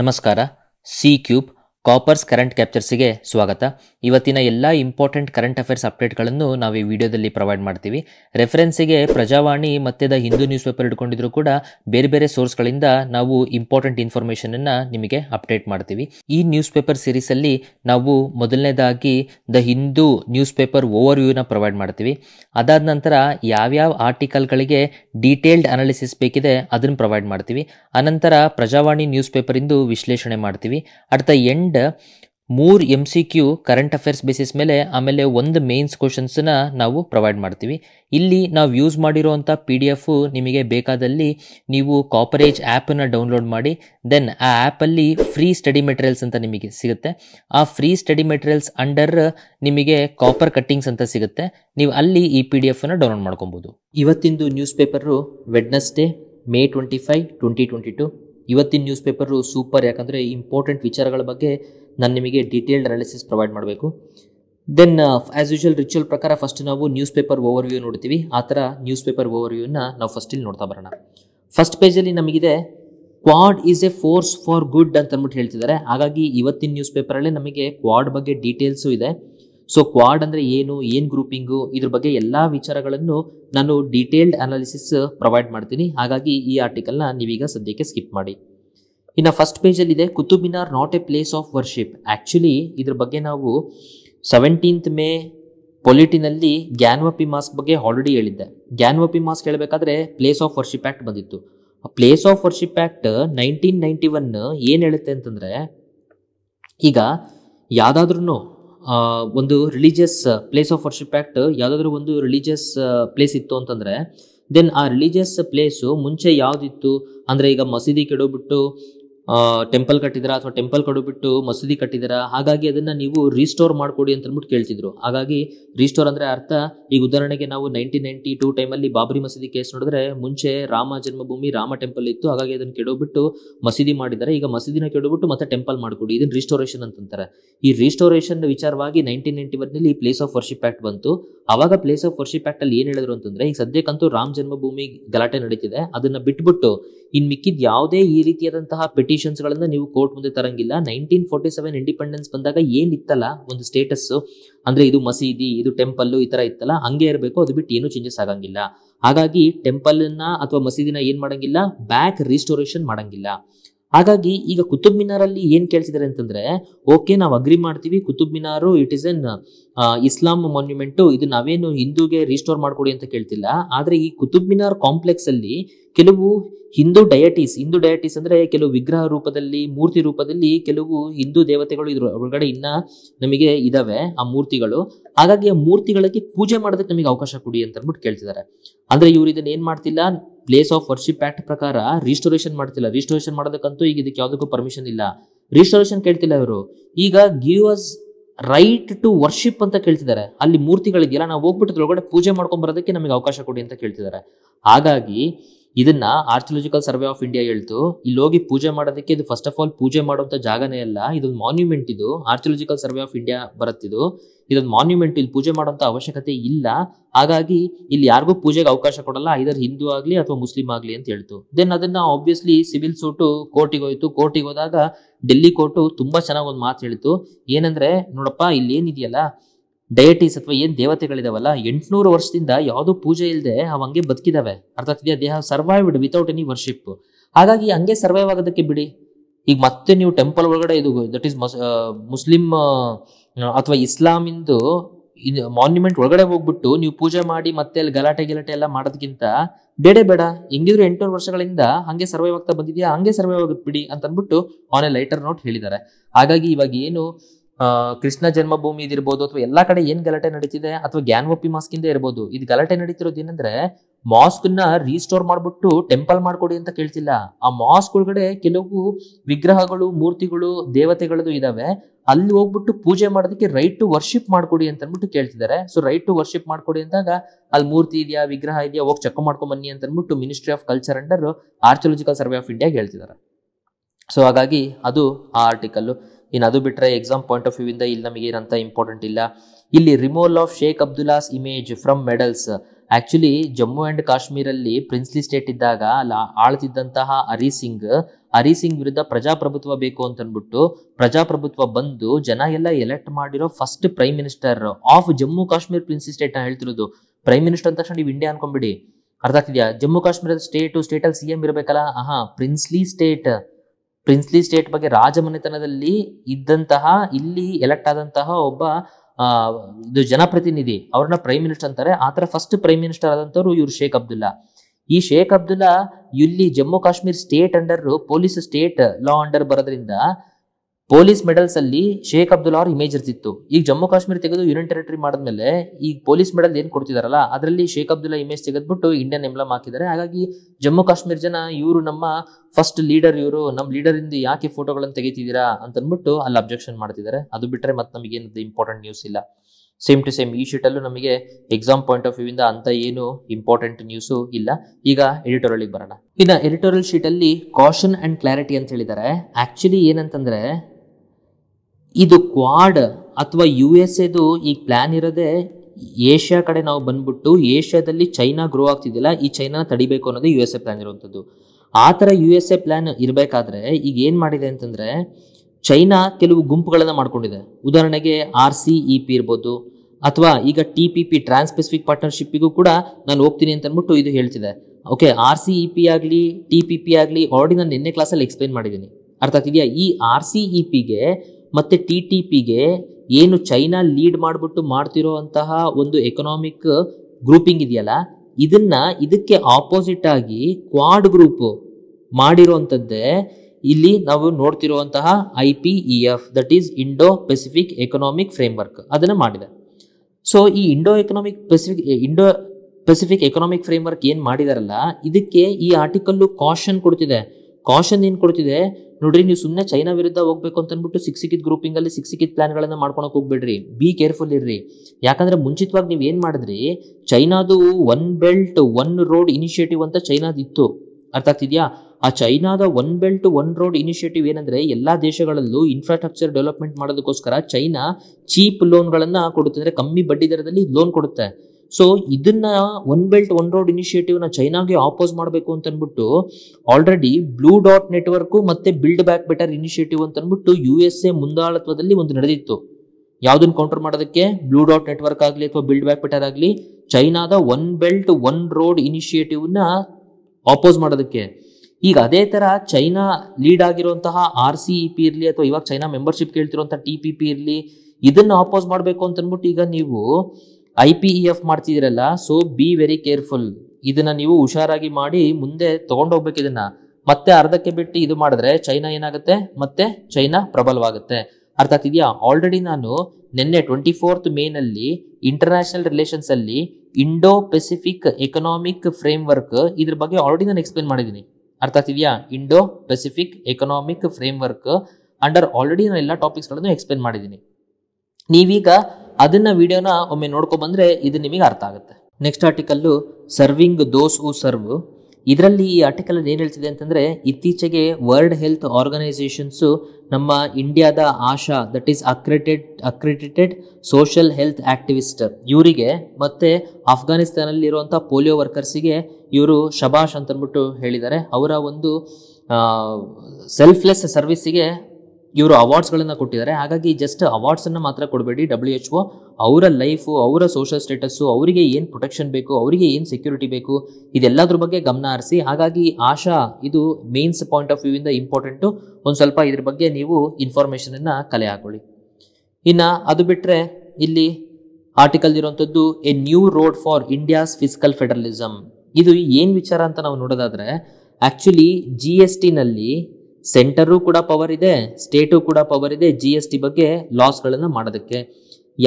ನಮಸ್ಕಾರ C cube ಕಾಪರ್ಸ್ current ಕ್ಯಾಪ್ಚರ್ಸಿಗೆ ಸ್ವಾಗತ ಇವತ್ತಿನ ಎಲ್ಲ ಇಂಪಾರ್ಟೆಂಟ್ ಕರೆಂಟ್ ಅಫೇರ್ಸ್ ಅಪ್ಡೇಟ್ಗಳನ್ನು ನಾವು ಈ ವಿಡಿಯೋದಲ್ಲಿ ಪ್ರೊವೈಡ್ ಮಾಡ್ತೀವಿ ರೆಫರೆನ್ಸಿಗೆ ಪ್ರಜಾವಾಣಿ ಮತ್ತೆ ದ ಹಿಂದೂ ನ್ಯೂಸ್ ಪೇಪರ್ ಇಟ್ಕೊಂಡಿದ್ರು ಕೂಡ ಬೇರೆ ಬೇರೆ ಸೋರ್ಸ್ಗಳಿಂದ ನಾವು ಇಂಪಾರ್ಟೆಂಟ್ ಇನ್ಫಾರ್ಮೇಷನನ್ನು ನಿಮಗೆ ಅಪ್ಡೇಟ್ ಮಾಡ್ತೀವಿ ಈ ನ್ಯೂಸ್ ಪೇಪರ್ ಸೀರೀಸಲ್ಲಿ ನಾವು ಮೊದಲನೇದಾಗಿ ದ ಹಿಂದೂ ನ್ಯೂಸ್ ಪೇಪರ್ ಓವರ್ ವ್ಯೂನ ಪ್ರೊವೈಡ್ ಮಾಡ್ತೀವಿ ಅದಾದ ನಂತರ ಯಾವ್ಯಾವ ಆರ್ಟಿಕಲ್ಗಳಿಗೆ ಡೀಟೇಲ್ಡ್ ಅನಾಲಿಸಿಸ್ ಬೇಕಿದೆ ಅದನ್ನು ಪ್ರೊವೈಡ್ ಮಾಡ್ತೀವಿ ಅನಂತರ ಪ್ರಜಾವಾಣಿ ನ್ಯೂಸ್ ಪೇಪರ್ ಇಂದು ವಿಶ್ಲೇಷಣೆ ಮಾಡ್ತೀವಿ ಅಟ್ ದ ಎಂಡ್ ಆ್ಯಂಡ್ ಮೂರು M C Q current affairs basis ಮೇಲೆ ಆಮೇಲೆ ಒಂದು ಮೇನ್ಸ್ ಕ್ವಶನ್ಸನ್ನ ನಾವು ಪ್ರೊವೈಡ್ ಮಾಡ್ತೀವಿ ಇಲ್ಲಿ ನಾವು ಯೂಸ್ ಮಾಡಿರೋವಂಥ ಪಿ ಡಿ ಎಫು ನಿಮಗೆ ಬೇಕಾದಲ್ಲಿ ನೀವು ಕಾಪರೇಜ್ ಆ್ಯಪನ್ನು ಡೌನ್ಲೋಡ್ ಮಾಡಿ ದೆನ್ ಆ ಆ್ಯಪಲ್ಲಿ ಫ್ರೀ ಸ್ಟಡಿ ಮೆಟೀರಿಯಲ್ಸ್ ಅಂತ ನಿಮಗೆ ಸಿಗುತ್ತೆ ಆ ಫ್ರೀ ಸ್ಟಡಿ ಮೆಟೀರಿಯಲ್ಸ್ ಅಂಡರ್ ನಿಮಗೆ ಕಾಪರ್ ಕಟ್ಟಿಂಗ್ಸ್ ಅಂತ ಸಿಗುತ್ತೆ ನೀವು ಅಲ್ಲಿ ಈ ಪಿ ಡಿ ಎಫನ್ನು ಡೌನ್ಲೋಡ್ ಮಾಡ್ಕೊಬೋದು ಇವತ್ತಿಂದು newspaper Wednesday May twenty five twenty twenty two ಇವತ್ತಿನ ನ್ಯೂಸ್ ಪೇಪರು ಸೂಪರ್ ಯಾಕಂದರೆ ಇಂಪಾರ್ಟೆಂಟ್ ವಿಚಾರಗಳ ಬಗ್ಗೆ ನಾನು ನಿಮಗೆ ಡೀಟೇಲ್ಡ್ ಅನಾಲಿಸಿಸ್ ಪ್ರೊವೈಡ್ ಮಾಡಬೇಕು ದೆನ್ ಆ್ಯಸ್ ಯೂಶುವಲ್ ರಿಚುವಲ್ ಪ್ರಕಾರ ಫಸ್ಟ್ ನಾವು ನ್ಯೂಸ್ ಪೇಪರ್ ಓವರ್ ವ್ಯೂ ನೋಡ್ತೀವಿ ಆ ಥರ ನ್ಯೂಸ್ ಪೇಪರ್ ಓವರ್ ವ್ಯೂನ ನಾವು ಫಸ್ಟಲ್ಲಿ ನೋಡ್ತಾ ಬರೋಣ ಫಸ್ಟ್ ಪೇಜಲ್ಲಿ ನಮಗಿದೆ quad is a force for good ಅಂತ ಅಂದ್ಬಿಟ್ಟು ಹೇಳ್ತಿದ್ದಾರೆ ಹಾಗಾಗಿ ಇವತ್ತಿನ ನ್ಯೂಸ್ ಪೇಪರಲ್ಲೇ ನಮಗೆ ಕ್ವಾಡ್ ಬಗ್ಗೆ ಡೀಟೇಲ್ಸು ಇದೆ ಸೊ ಕ್ವಾಡ್ ಅಂದರೆ ಏನು ಏನು ಗ್ರೂಪಿಂಗು ಇದ್ರ ಬಗ್ಗೆ ಎಲ್ಲ ವಿಚಾರಗಳನ್ನು ನಾನು ಡೀಟೇಲ್ಡ್ ಅನಾಲಿಸಿಸ್ ಪ್ರೊವೈಡ್ ಮಾಡ್ತೀನಿ ಹಾಗಾಗಿ ಈ ಆರ್ಟಿಕಲ್ನ ನೀವೀಗ ಸದ್ಯಕ್ಕೆ ಸ್ಕಿಪ್ ಮಾಡಿ ಇನ್ನು ಫಸ್ಟ್ ಪೇಜಲ್ಲಿದೆ Qutub Minar not a place of worship actually ಇದ್ರ ಬಗ್ಗೆ ನಾವು ಸೆವೆಂಟೀನ್ತ್ ಮೇ ಪೊಲಿಟಿನಲ್ಲಿ ಗ್ಯಾನ್ವಪಿ ಮಾಸ್ಕ್ ಬಗ್ಗೆ ಆಲ್ರೆಡಿ ಹೇಳಿದ್ದೆ ಗ್ಯಾನ್ವಪಿ ಮಾಸ್ಕ್ ಹೇಳಬೇಕಾದ್ರೆ ಪ್ಲೇಸ್ ಆಫ್ ವರ್ಷಿಪ್ ಆ್ಯಕ್ಟ್ ಬಂದಿತ್ತು place of worship act nineteen ninety one ಏನು ಹೇಳುತ್ತೆ ಅಂತಂದರೆ ಈಗ ಯಾವುದಾದ್ರೂ ಒಂದು religious place of worship act ಯಾವುದಾದ್ರೂ ಒಂದು ರಿಲಿಜಿಯಸ್ ಪ್ಲೇಸ್ ಇತ್ತು ಅಂತಂದರೆ ದೆನ್ ಆ ರಿಲಿಜಿಯಸ್ ಪ್ಲೇಸು ಮುಂಚೆ ಯಾವುದಿತ್ತು ಅಂದರೆ ಈಗ ಮಸೀದಿ ಕೆಡೋಬಿಟ್ಟು ಟೆಂಪಲ್ ಕಟ್ಟಿದಿರಾ ಅಥವಾ ಟೆಂಪಲ್ ಕಡುಬಿಟ್ಟು ಮಸೀದಿ ಕಟ್ಟಿದಿರಾ ಹಾಗಾಗಿ ಅದನ್ನ ನೀವು ರೀಸ್ಟೋರ್ ಮಾಡ್ಕೊಡಿ ಅಂತ ಅಂದ್ಬಿಟ್ಟು ಕೇಳ್ತಿದ್ರು ಹಾಗಾಗಿ ರೀಸ್ಟೋರ್ ಅಂದ್ರೆ ಅರ್ಥ ಈಗ ಉದಾಹರಣೆಗೆ ನಾವು ನೈನ್ಟೀನ್ ನೈನ್ಟಿ ಟೂ ಟೈಮಲ್ಲಿ ಬಾಬ್ರಿ ಮಸೀದಿ ಕೇಸ್ ನೋಡಿದ್ರೆ ಮುಂಚೆ ರಾಮ ಜನ್ಮಭೂಮಿ ರಾಮ ಟೆಂಪಲ್ ಇತ್ತು ಹಾಗಾಗಿ ಅದನ್ನ ಕೆಡೋಬಿಟ್ಟು ಮಸೀದಿ ಮಾಡಿದ್ದಾರೆ ಈಗ ಮಸೀದಿನ ಕೆಡೋಬಿಟ್ಟು ಮತ್ತೆ ಟೆಂಪಲ್ ಮಾಡ್ಕೊಡಿ ಇದನ್ನ ರೀಸ್ಟೋರೇಷನ್ ಅಂತಂತಾರೆ ಈ ರೀಸ್ಟೋರೇಷನ್ ವಿಚಾರವಾಗಿ ನೈನ್ಟೀನ್ ನೈನ್ಟಿ ಒನ್ನಲ್ಲಿ ಪ್ಲೇಸ್ ಆಫ್ ವರ್ಷಿಪ್ ಆಕ್ಟ್ ಬಂತು ಅವಾಗ ಪ್ಲೇಸ್ ಆಫ್ ವರ್ಷಿಪ್ ಆಕ್ಟ್ ಅಲ್ಲಿ ಏನ್ ಹೇಳಿದ್ರು ಅಂತಂದ್ರೆ ಈಗ ಸದ್ಯಕ್ಕಂತೂ ರಾಮ ಜನ್ಮಭೂಮಿ ಗಲಾಟೆ ನಡೀತಿದೆ ಅದನ್ನ ಬಿಟ್ಬಿಟ್ಟು ಇನ್ ಮಿಕ್ಕಿದ ಯಾವುದೇ ಈ ರೀತಿಯಾದಂತಹ ಗಳನ್ನ ನೀವು ಕೋರ್ಟ್ ಮುಂದೆ ತರಂಗಿಲ್ಲ ನೈನ್ಟೀನ್ ಫೋರ್ಟಿ ಸೆವೆನ್ ಇಂಡಿಪೆಂಡೆನ್ಸ್ ಬಂದಾಗ ಏನ್ ಇತ್ತಲ್ಲ ಒಂದು ಸ್ಟೇಟಸ್ ಅಂದ್ರೆ ಇದು ಮಸೀದಿ ಇದು ಟೆಂಪಲ್ ಈ ತರ ಇತ್ತಲ್ಲ ಹಂಗೆ ಇರಬೇಕು ಅದು ಬಿಟ್ಟು ಏನು ಚೇಂಜಸ್ ಆಗಂಗಿಲ್ಲ ಹಾಗಾಗಿ ಟೆಂಪಲ್ನ ಅಥವಾ ಮಸೀದಿನ ಏನ್ ಮಾಡಂಗಿಲ್ಲ ಬ್ಯಾಕ್ ರಿಸ್ಟೋರೇಷನ್ ಮಾಡಂಗಿಲ್ಲ ಹಾಗಾಗಿ ಈಗ ಕುತುಬ್ ಮಿನಾರಲ್ಲಿ ಏನ್ ಕೇಳಿಸಿದ್ದಾರೆ ಅಂತಂದ್ರೆ ಓಕೆ ನಾವು ಅಗ್ರಿ ಮಾಡ್ತೀವಿ Qutub Minar it is an Islam monument ಇದು ನಾವೇನು ಹಿಂದೂಗೆ ರಿಸ್ಟೋರ್ ಮಾಡ್ಕೊಡಿ ಅಂತ ಕೇಳ್ತಿಲ್ಲ ಆದ್ರೆ ಈ ಕುತುಬ್ ಮಿನಾರ್ ಕಾಂಪ್ಲೆಕ್ಸ್ ಅಲ್ಲಿ ಕೆಲವು ಹಿಂದೂ ಡಯಟೀಸ್ ಹಿಂದೂ ಡಯಟೀಸ್ ಅಂದ್ರೆ ಕೆಲವು ವಿಗ್ರಹ ರೂಪದಲ್ಲಿ ಮೂರ್ತಿ ರೂಪದಲ್ಲಿ ಕೆಲವು ಹಿಂದೂ ದೇವತೆಗಳು ಇದ್ರ ಒಳಗಡೆ ಇನ್ನ ನಮಗೆ ಇದಾವೆ ಆ ಮೂರ್ತಿಗಳು ಹಾಗಾಗಿ ಆ ಮೂರ್ತಿಗಳಿಗೆ ಪೂಜೆ ಮಾಡೋದಕ್ಕೆ ನಮಗೆ ಅವಕಾಶ ಕೊಡಿ ಅಂತ ಅಂದ್ಬಿಟ್ಟು ಕೇಳ್ತಿದ್ದಾರೆ ಅಂದ್ರೆ ಇವ್ರು ಇದನ್ನ ಏನ್ ಮಾಡ್ತಿಲ್ಲ ಪ್ಲೇಸ್ ಆಫ್ ವರ್ಷಿಪ್ ಆಕ್ಟ್ ಪ್ರಕಾರ ರಿಸ್ಟೋರೇಷನ್ ಮಾಡ್ತಿಲ್ಲ ರಿಸ್ಟೋರೇಷನ್ ಮಾಡೋದಕ್ಕಂತೂ ಈಗ ಇದಕ್ಕೆ ಯಾವುದಕ್ಕೂ ಪರ್ಮಿಷನ್ ಇಲ್ಲ ರಿಸ್ಟೋರೇಷನ್ ಕೇಳ್ತಿಲ್ಲ ಇವರು ಈಗ give us right to worship ಅಂತ ಕೇಳ್ತಿದ್ದಾರೆ ಅಲ್ಲಿ ಮೂರ್ತಿಗಳಿದೆಯಲ್ಲ ನಾವು ಹೋಗ್ಬಿಟ್ಟು ಒಳಗಡೆ ಪೂಜೆ ಮಾಡ್ಕೊಂಡ್ ಬರೋದಕ್ಕೆ ನಮಗೆ ಅವಕಾಶ ಕೊಡಿ ಅಂತ ಕೇಳ್ತಿದ್ದಾರೆ ಹಾಗಾಗಿ ಇದನ್ನ ಆರ್ಚಿಯಲಾಜಿಕಲ್ ಸರ್ವೆ ಆಫ್ ಇಂಡಿಯಾ ಹೇಳ್ತು ಇಲ್ಲಿ ಹೋಗಿ ಪೂಜೆ ಮಾಡೋದಕ್ಕೆ ಇದು ಫಸ್ಟ್ ಆಫ್ ಆಲ್ ಪೂಜೆ ಮಾಡುವಂತ ಜಾಗನೇ ಅಲ್ಲ ಇದೊಂದು ಮಾನ್ಯುಮೆಂಟ್ ಇದು ಆರ್ಚಿಯಲಾಜಿಕಲ್ ಸರ್ವೆ ಆಫ್ ಇಂಡಿಯಾ ಬರುತ್ತಿದ್ದು ಇದೊಂದು ಮಾನ್ಯುಮೆಂಟ್ ಇಲ್ಲಿ ಪೂಜೆ ಮಾಡುವಂತ ಅವಶ್ಯಕತೆ ಇಲ್ಲ ಹಾಗಾಗಿ ಇಲ್ಲಿ ಯಾರಿಗೂ ಪೂಜೆಗೆ ಅವಕಾಶ ಕೊಡಲ್ಲ ಐದರ್ ಹಿಂದೂ ಆಗ್ಲಿ ಅಥವಾ ಮುಸ್ಲಿಂ ಆಗ್ಲಿ ಅಂತ ಹೇಳ್ತು ದೆನ್ ಅದನ್ನ ಆಬ್ವಿಯಸ್ಲಿ ಸಿವಿಲ್ ಸೂಟು ಕೋರ್ಟಿಗೆ ಹೋಯ್ತು ಕೋರ್ಟಿಗೆ ಹೋದಾಗ ಡೆಲ್ಲಿ ಕೋರ್ಟು ತುಂಬಾ ಚೆನ್ನಾಗಿ ಒಂದು ಮಾತು ಹೇಳ್ತು ಏನಂದ್ರೆ ನೋಡಪ್ಪ ಇಲ್ಲಿ ಏನಿದೆಯಲ್ಲ ಡಯಟೀಸ್ ಅಥವಾ ಏನು ದೇವತೆಗಳಿದಾವಲ್ಲ ಎಂಟುನೂರು ವರ್ಷದಿಂದ ಯಾವುದೋ ಪೂಜೆ ಇಲ್ಲದೆ ಅವಂಗೆ ಬದುಕಿದಾವೆ ಅರ್ಥಾತ್ ದೇಹ ಸರ್ವೈವ್ಡ್ ವಿತೌಟ್ ಎನಿ ವರ್ಷಿಪ್ ಹಾಗಾಗಿ ಹಂಗೆ ಸರ್ವೈವ್ ಆಗೋದಕ್ಕೆ ಬಿಡಿ ಈಗ ಮತ್ತೆ ನೀವು ಟೆಂಪಲ್ ಒಳಗಡೆ ಇದು ದಟ್ ಈಸ್ ಮುಸ್ಲಿಂ ಅಥವಾ ಇಸ್ಲಾಮಿಂದು ಮಾನ್ಯುಮೆಂಟ್ ಒಳಗಡೆ ಹೋಗ್ಬಿಟ್ಟು ನೀವು ಪೂಜೆ ಮಾಡಿ ಮತ್ತೆ ಅಲ್ಲಿ ಗಲಾಟೆ ಗಿಲಾಟೆ ಎಲ್ಲ ಮಾಡೋದಕ್ಕಿಂತ ಬೇಡ ಬೇಡ ಹೆಂಗಿದ್ರು ಎಂಟುನೂರು ವರ್ಷಗಳಿಂದ ಹಂಗೆ ಸರ್ವೈವ್ ಆಗ್ತಾ ಬಂದಿದ್ಯಾ ಹಂಗೆ ಸರ್ವೈವ್ ಆಗುತ್ತೆ ಬಿಡಿ ಅಂತ ಅಂದ್ಬಿಟ್ಟು ಆನ್ ಎ ಲೈಟರ್ ನೋಟ್ ಹೇಳಿದ್ದಾರೆ ಹಾಗಾಗಿ ಇವಾಗ ಏನು ಕೃಷ್ಣ ಜನ್ಮಭೂಮಿ ಇದಿರ್ಬೋದು ಅಥವಾ ಎಲ್ಲಾ ಕಡೆ ಏನ್ ಗಲಾಟೆ ನಡೀತಿದೆ ಅಥವಾ ಗ್ಯಾನ್ವಪ್ಪಿ ಮಾಸ್ಕ್ ಇಂದ ಇರ್ಬೋದು ಇದು ಗಲಾಟೆ ನಡೀತಿರೋದು ಏನಂದ್ರೆ ಮಾಸ್ಕ್ ನ ರೀಸ್ಟೋರ್ ಮಾಡ್ಬಿಟ್ಟು ಟೆಂಪಲ್ ಮಾಡ್ಕೊಡಿ ಅಂತ ಕೇಳ್ತಿಲ್ಲ ಆ ಮಾಸ್ಕ್ ಒಳಗಡೆ ಕೆಲವು ವಿಗ್ರಹಗಳು ಮೂರ್ತಿಗಳು ದೇವತೆಗಳದು ಇದಾವೆ ಅಲ್ಲಿ ಹೋಗ್ಬಿಟ್ಟು ಪೂಜೆ ಮಾಡೋದಕ್ಕೆ ರೈಟ್ ಟು ವರ್ಷಿಪ್ ಮಾಡ್ಕೊಡಿ ಅಂತ ಅಂದ್ಬಿಟ್ಟು ಕೇಳ್ತಿದ್ದಾರೆ ಸೊ ರೈಟ್ ಟು ವರ್ಷಿಪ್ ಮಾಡ್ಕೊಡಿ ಅಂದಾಗ ಅಲ್ಲಿ ಮೂರ್ತಿ ಇದೆಯಾ ವಿಗ್ರಹ ಇದೆಯಾ ಹೋಗಿ ಚೆಕ್ ಮಾಡ್ಕೊಂಡ್ ಬನ್ನಿ ಅಂತ ಅಂದ್ಬಿಟ್ಟು ministry of culture under archaeological survey of India ಹೇಳ್ತಿದ್ದಾರೆ ಸೊ ಹಾಗಾಗಿ ಅದು ಆ ಆರ್ಟಿಕಲ್ ಇನ್ನು ಅದು ಬಿಟ್ಟರೆ ಎಕ್ಸಾಮ್ ಪಾಯಿಂಟ್ ಆಫ್ ವ್ಯೂ ಇಂದ ಇಲ್ಲಿ ನಮಗೆ ಏನಂತ ಇಂಪಾರ್ಟೆಂಟ್ ಇಲ್ಲ ಇಲ್ಲಿ removal of Sheikh Abdullah's image from medals actually Jammu and ಕಾಶ್ಮೀರಲ್ಲಿ ಪ್ರಿನ್ಸ್ಲಿ ಸ್ಟೇಟ್ ಇದ್ದಾಗ ಆಳ್ತಿದ್ದಂತಹ ಹರಿ ಸಿಂಗ್ ಹರಿ ಸಿಂಗ್ ವಿರುದ್ಧ ಪ್ರಜಾಪ್ರಭುತ್ವ ಬೇಕು ಅಂತ ಅನ್ಬಿಟ್ಟು ಪ್ರಜಾಪ್ರಭುತ್ವ ಬಂದು ಜನ ಎಲ್ಲ ಎಲೆಕ್ಟ್ ಮಾಡಿರೋ first prime minister of Jammu Kashmir princely state ಅಂತ ಹೇಳ್ತಿರೋದು ಪ್ರೈಮ್ ಮಿನಿಸ್ಟರ್ ಅಂತ ತಕ್ಷಣ ನೀವು ಇಂಡಿಯಾ ಅನ್ಕೊಂಬಿಡಿ ಅರ್ಥ ಆಗ್ತಿದ್ಯಾ ಜಮ್ಮು ಕಾಶ್ಮೀರದ ಸ್ಟೇಟ್ ಸ್ಟೇಟ್ ಸಿ ಸಿಎಂ ಇರಬೇಕಲ್ಲ ಆಹಾ ಪ್ರಿನ್ಸ್ಲಿ ಸ್ಟೇಟ್ ಪ್ರಿನ್ಸ್ಲಿ ಸ್ಟೇಟ್ ಬಗ್ಗೆ ರಾಜಮನೆತನದಲ್ಲಿ ಇದ್ದಂತಹ ಇಲ್ಲಿ ಎಲೆಕ್ಟ್ ಆದಂತಹ ಒಬ್ಬ ಇದು ಜನಪ್ರತಿನಿಧಿ ಅವ್ರನ್ನ ಪ್ರೈಮ್ ಮಿನಿಸ್ಟರ್ ಅಂತಾರೆ ಆತರ ಫಸ್ಟ್ ಪ್ರೈಮ್ ಮಿನಿಸ್ಟರ್ ಆದಂತವ್ರು ಇವ್ರು ಶೇಖ್ ಅಬ್ದುಲ್ಲಾ ಈ ಶೇಖ್ ಅಬ್ದುಲ್ಲಾ ಇಲ್ಲಿ Jammu Kashmir state under police state law under ಬರೋದ್ರಿಂದ ಪೊಲೀಸ್ ಮೆಡಲ್ಸ್ ಅಲ್ಲಿ ಶೇಖ್ ಅಬ್ದುಲ್ಲಾ ಅವ್ರ ಇಮೇಜ್ ಇರ್ತಿತ್ತು ಈಗ ಜಮ್ಮು ಕಾಶ್ಮೀರ ತೆಗೆದು ಯೂನಿಯನ್ ಟೆರಿಟರಿ ಮಾಡಿದ್ಮೇಲೆ ಈ ಪೊಲೀಸ್ ಮೆಡಲ್ ಏನ್ ಕೊಡ್ತಿದಾರಲ್ಲ ಅದರಲ್ಲಿ ಶೇಖ್ ಅಬ್ದುಲ್ಲಾ ಇಮೇಜ್ ತೆಗೆದ್ಬಿಟ್ಟು ಇಂಡಿಯನ್ ಎಂಬ್ಲಮ್ ಹಾಕಿದ್ದಾರೆ ಹಾಗಾಗಿ ಜಮ್ಮು ಕಾಶ್ಮೀರ ಜನ ಇವರು ನಮ್ಮ ಫಸ್ಟ್ ಲೀಡರ್ ಇವರು ನಮ್ಮ ಲೀಡರ್ ಇಂದ ಯಾಕೆ ಫೋಟೋಗಳನ್ನು ತೆಗಿತಿದ್ದೀರಾ ಅಂತ ಅಂದ್ಬಿಟ್ಟು ಅಲ್ಲಿ ಅಬ್ಜೆಕ್ಷನ್ ಮಾಡ್ತಿದ್ದಾರೆ ಅದು ಬಿಟ್ರೆ ಮತ್ತೆ ನಮಗೆ ಏನದು ಇಂಪಾರ್ಟೆಂಟ್ ನ್ಯೂಸ್ ಇಲ್ಲ ಸೇಮ್ ಟು ಸೇಮ್ ಈ ಶೀಟಲ್ಲೂ ನಮಗೆ ಎಕ್ಸಾಮ್ ಪಾಯಿಂಟ್ ಆಫ್ ವ್ಯೂ ಇಂದ ಅಂತ ಏನು ಇಂಪಾರ್ಟೆಂಟ್ ನ್ಯೂಸು ಇಲ್ಲ ಈಗ ಎಡಿಟೋರಿಯಲ್ಗೆ ಬರೋಣ ಇನ್ನ ಎಡಿಟೋರಿಯಲ್ ಶೀಟಲ್ಲಿ ಕಾಷನ್ ಅಂಡ್ ಕ್ಲಾರಿಟಿ ಅಂತ ಹೇಳಿದ್ದಾರೆ ಆಕ್ಚುಲಿ ಏನಂತಂದ್ರೆ ಇದು ಕ್ವಾಡ್ ಅಥವಾ ಯು ಎಸ್ ಎದು ಈಗ ಪ್ಲಾನ್ ಇರೋದೇ ಏಷ್ಯಾ ಕಡೆ ನಾವು ಬಂದ್ಬಿಟ್ಟು ಏಷ್ಯಾದಲ್ಲಿ ಚೈನಾ ಗ್ರೋ ಆಗ್ತಿದ್ದಿಲ್ಲ ಈ ಚೈನಾನ ತಡಿಬೇಕು ಅನ್ನೋದು ಯು ಎಸ್ ಎ ಪ್ಲಾನ್ ಇರುವಂಥದ್ದು ಆ ಥರ ಯು ಎಸ್ ಎ ಪ್ಲಾನ್ ಇರಬೇಕಾದ್ರೆ ಈಗ ಏನು ಮಾಡಿದೆ ಅಂತಂದರೆ ಚೈನಾ ಕೆಲವು ಗುಂಪುಗಳನ್ನು ಮಾಡ್ಕೊಂಡಿದೆ ಉದಾಹರಣೆಗೆ ಆರ್ ಸಿ ಇ ಪಿ ಇರ್ಬೋದು ಅಥವಾ ಈಗ T P P trans Pacific ಪಾರ್ಟ್ನರ್ಶಿಪ್ಪಿಗೂ ಕೂಡ ನಾನು ಹೋಗ್ತೀನಿ ಅಂತ ಅಂದ್ಬಿಟ್ಟು ಇದು ಹೇಳ್ತಿದೆ okay R C E P ಆಗಲಿ ಟಿ ಪಿ ಪಿ ಆಗಲಿ ಆಲ್ರೆಡಿ ನಾನು ನಿನ್ನೆ ಕ್ಲಾಸಲ್ಲಿ ಎಕ್ಸ್ಪ್ಲೈನ್ ಮಾಡಿದ್ದೀನಿ ಅರ್ಥ ಆಗ್ತಿದೆಯಾ ಈ ಆರ್ ಸಿ ಇ ಪಿಗೆ ಮತ್ತು ಟಿ ಟಿ ಪಿಗೆ ಏನು ಚೈನಾ ಲೀಡ್ ಮಾಡಿಬಿಟ್ಟು ಮಾಡ್ತಿರೋ ಅಂತಹ ಒಂದು ಎಕನಾಮಿಕ್ ಗ್ರೂಪಿಂಗ್ ಇದೆಯಲ್ಲ ಇದನ್ನ ಇದಕ್ಕೆ ಆಪೋಸಿಟ್ ಆಗಿ ಕ್ವಾಡ್ ಗ್ರೂಪ್ ಮಾಡಿರೋವಂಥದ್ದೇ ಇಲ್ಲಿ ನಾವು ನೋಡ್ತಿರುವಂತಹ I P E F that is Indo Pacific economic framework ಅದನ್ನು ಮಾಡಿದೆ ಸೊ ಈ Indo economic Pacific Indo Pacific economic framework ಏನು ಮಾಡಿದಾರಲ್ಲ ಇದಕ್ಕೆ ಈ ಆರ್ಟಿಕಲ್ಲು ಕಾಷನ್ ಕೊಡ್ತಿದೆ ಕಾಷನ್ ಏನು ಕೊಡ್ತಿದೆ ನೋಡ್ರಿ ನೀವು ಸುಮ್ಮನೆ ಚೈನಾ ವಿರುದ್ಧ ಹೋಗ್ಬೇಕು ಅಂತ ಅಂದ್ಬಿಟ್ಟು ಸಿಕ್ ಸಿಕ್ಕಿದ ಗ್ರೂಪಿಂಗಲ್ಲಿ ಸಿಕ್ ಸಿಕ್ಕಿದ ಪ್ಲಾನ್ಗಳನ್ನು ಮಾಡ್ಕೊಳಕ್ಕೆ ಹೋಗ್ಬೇಡ್ರಿ ಬಿ ಕೇರ್ಫುಲ್ ಇರ್ರಿ ಯಾಕಂದ್ರೆ ಮುಂಚಿತವಾಗಿ ನೀವು ಏನು ಮಾಡಿದ್ರಿ ಚೈನಾದು one belt one road initiative ಅಂತ ಚೈನಾದ ಇತ್ತು ಅರ್ಥ ಆಗ್ತಿದ್ಯಾ ಆ ಚೈನಾದ one belt one road initiative ಏನಂದ್ರೆ ಎಲ್ಲಾ ದೇಶಗಳಲ್ಲೂ ಇನ್ಫ್ರಾಸ್ಟ್ರಕ್ಚರ್ ಡೆವಲಪ್ಮೆಂಟ್ ಮಾಡೋದಕ್ಕೋಸ್ಕರ ಚೈನಾ ಚೀಪ್ ಲೋನ್ಗಳನ್ನು ಕೊಡುತ್ತೆ ಅಂದರೆ ಕಮ್ಮಿ ಬಡ್ಡಿ ದರದಲ್ಲಿ ಲೋನ್ ಕೊಡುತ್ತೆ ಸೊ ಇದನ್ನ one belt one road initiative ನ ಚೈನಾಗೆ ಆಪೋಸ್ ಮಾಡಬೇಕು ಅಂತ ಅನ್ಬಿಟ್ಟು ಆಲ್ರೆಡಿ ಬ್ಲೂ ಡಾಟ್ ನೆಟ್ವರ್ಕ್ ಮತ್ತೆ ಬಿಲ್ಡ್ ಬ್ಯಾಕ್ ಬೆಟರ್ ಇನಿಷಿಯೇಟಿವ್ ಅಂತ ಅನ್ಬಿಟ್ಟು ಯು ಎಸ್ ಎ ಮುಂದಾಳತ್ವದಲ್ಲಿ ಒಂದು ನಡೆದಿತ್ತು ಯಾವ್ದನ್ನ ಕೌಂಟರ್ ಮಾಡೋದಕ್ಕೆ ಬ್ಲೂ ಡಾಟ್ ನೆಟ್ವರ್ಕ್ ಆಗಲಿ ಅಥವಾ ಬಿಲ್ಡ್ ಬ್ಯಾಕ್ ಬೆಟರ್ ಆಗಲಿ ಚೈನಾದ ಒನ್ ಬೆಲ್ಟ್ ಒನ್ ರೋಡ್ ಇನಿಷಿಯೇಟಿವ್ನ ಆಪೋಸ್ ಮಾಡೋದಕ್ಕೆ ಈಗ ಅದೇ ತರ ಚೈನಾ ಲೀಡ್ ಆಗಿರುವಂತಹ ಆರ್ ಸಿ ಪಿ e ಇರಲಿ ಅಥವಾ ಇವಾಗ ಚೈನಾ ಮೆಂಬರ್ಶಿಪ್ ಕೇಳ್ತಿರುವಂತಹ ಟಿ ಪಿ ಪಿ ಇರಲಿ ಇದನ್ನ ಆಪೋಸ್ ಮಾಡಬೇಕು ಅಂತ ಅಂದ್ಬಿಟ್ಟು ಈಗ ನೀವು ಐ ಪಿ ಇ ಎಫ್ ಮಾಡ್ತಿದ್ದೀರಲ್ಲ ಸೊ ಬಿ ವೆರಿ ಕೇರ್ಫುಲ್ ಇದನ್ನ ನೀವು ಹುಷಾರಾಗಿ ಮಾಡಿ ಮುಂದೆ ತಗೊಂಡೋಗ್ಬೇಕು ಇದನ್ನ ಮತ್ತೆ ಅರ್ಧಕ್ಕೆ ಬಿಟ್ಟು ಇದು ಮಾಡಿದ್ರೆ ಚೈನಾ ಏನಾಗುತ್ತೆ ಮತ್ತೆ ಚೈನಾ ಪ್ರಬಲವಾಗುತ್ತೆ ಅರ್ಥ ಇದೆಯಾ ಆಲ್ರೆಡಿ ನಾನು ನಿನ್ನೆ ಟ್ವೆಂಟಿ ಫೋರ್ತ್ ಮೇನಲ್ಲಿ ಇಂಟರ್ನ್ಯಾಷನಲ್ ರಿಲೇಷನ್ಸ್ ಅಲ್ಲಿ Indo Pacific economic framework ಇದ್ರ ಬಗ್ಗೆ ಆಲ್ರೆಡಿ ನಾನು ಎಕ್ಸ್ಪ್ಲೇನ್ ಮಾಡಿದ್ದೀನಿ ಅರ್ಥ ಇದೆಯಾ Indo Pacific economic framework under already ನಾನು ಎಲ್ಲ ಟಾಪಿಕ್ಸ್ಗಳನ್ನು ಎಕ್ಸ್ಪ್ಲೇನ್ ಮಾಡಿದ್ದೀನಿ ನೀವೀಗ ಅದನ್ನ ವಿಡಿಯೋನ ಒಮ್ಮೆ ಬಂದ್ರೆ ಇದು ನಿಮಗೆ ಅರ್ಥ ಆಗುತ್ತೆ next article serving those who serve ಇದರಲ್ಲಿ ಈ ಆರ್ಟಿಕಲ್ ಏನು ಹೇಳ್ತಿದೆ ಅಂತಂದರೆ ಇತ್ತೀಚೆಗೆ ವರ್ಲ್ಡ್ ಹೆಲ್ತ್ ಆರ್ಗನೈಸೇಷನ್ಸು ನಮ್ಮ ಇಂಡಿಯಾದ ASHA that is accreted accredited social health activist ಇವರಿಗೆ ಮತ್ತು ಅಫ್ಘಾನಿಸ್ತಾನಲ್ಲಿರುವಂಥ ಪೋಲಿಯೋ ವರ್ಕರ್ಸಿಗೆ ಇವರು ಶಬಾಷ್ ಅಂತಂದ್ಬಿಟ್ಟು ಹೇಳಿದ್ದಾರೆ ಅವರ ಒಂದು ಸೆಲ್ಫ್ಲೆಸ್ ಸರ್ವಿಸ್ಸಿಗೆ ಇವರು ಅವಾರ್ಡ್ಸ್ಗಳನ್ನು ಕೊಟ್ಟಿದ್ದಾರೆ ಹಾಗಾಗಿ ಜಸ್ಟ್ ಅವಾರ್ಡ್ಸನ್ನು ಮಾತ್ರ ಕೊಡಬೇಡಿ ಡಬ್ಲ್ಯೂ ಎಚ್ ಒ ಅವರ ಲೈಫು ಅವರ ಸೋಷಿಯಲ್ ಸ್ಟೇಟಸ್ಸು ಅವರಿಗೆ ಏನು ಪ್ರೊಟೆಕ್ಷನ್ ಬೇಕು ಅವರಿಗೆ ಏನು ಸೆಕ್ಯೂರಿಟಿ ಬೇಕು ಇದೆಲ್ಲದ್ರ ಬಗ್ಗೆ ಗಮನ ಹರಿಸಿ ಹಾಗಾಗಿ ಆಶಾ ಇದು ಮೇನ್ಸ್ ಪಾಯಿಂಟ್ ಆಫ್ ವ್ಯೂ ಇಂದ ಇಂಪಾರ್ಟೆಂಟು ಒಂದು ಸ್ವಲ್ಪ ಇದ್ರ ಬಗ್ಗೆ ನೀವು ಇನ್ಫಾರ್ಮೇಷನನ್ನು ಕಲೆ ಹಾಕೊಳ್ಳಿ ಇನ್ನು ಅದು ಬಿಟ್ಟರೆ ಇಲ್ಲಿ ಆರ್ಟಿಕಲ್ ಇರುವಂಥದ್ದು a new road for India's physical federalism ಇದು ಏನು ವಿಚಾರ ಅಂತ ನಾವು ನೋಡೋದಾದರೆ ಆ್ಯಕ್ಚುಲಿ ಜಿ ಎಸ್ ಟಿನಲ್ಲಿ ಸೆಂಟರು ಕೂಡ ಪವರ್ ಇದೆ ಸ್ಟೇಟು ಕೂಡ ಪವರ್ ಇದೆ ಜಿ ಎಸ್ ಟಿ ಬಗ್ಗೆ ಲಾಸ್ಗಳನ್ನು ಮಾಡೋದಕ್ಕೆ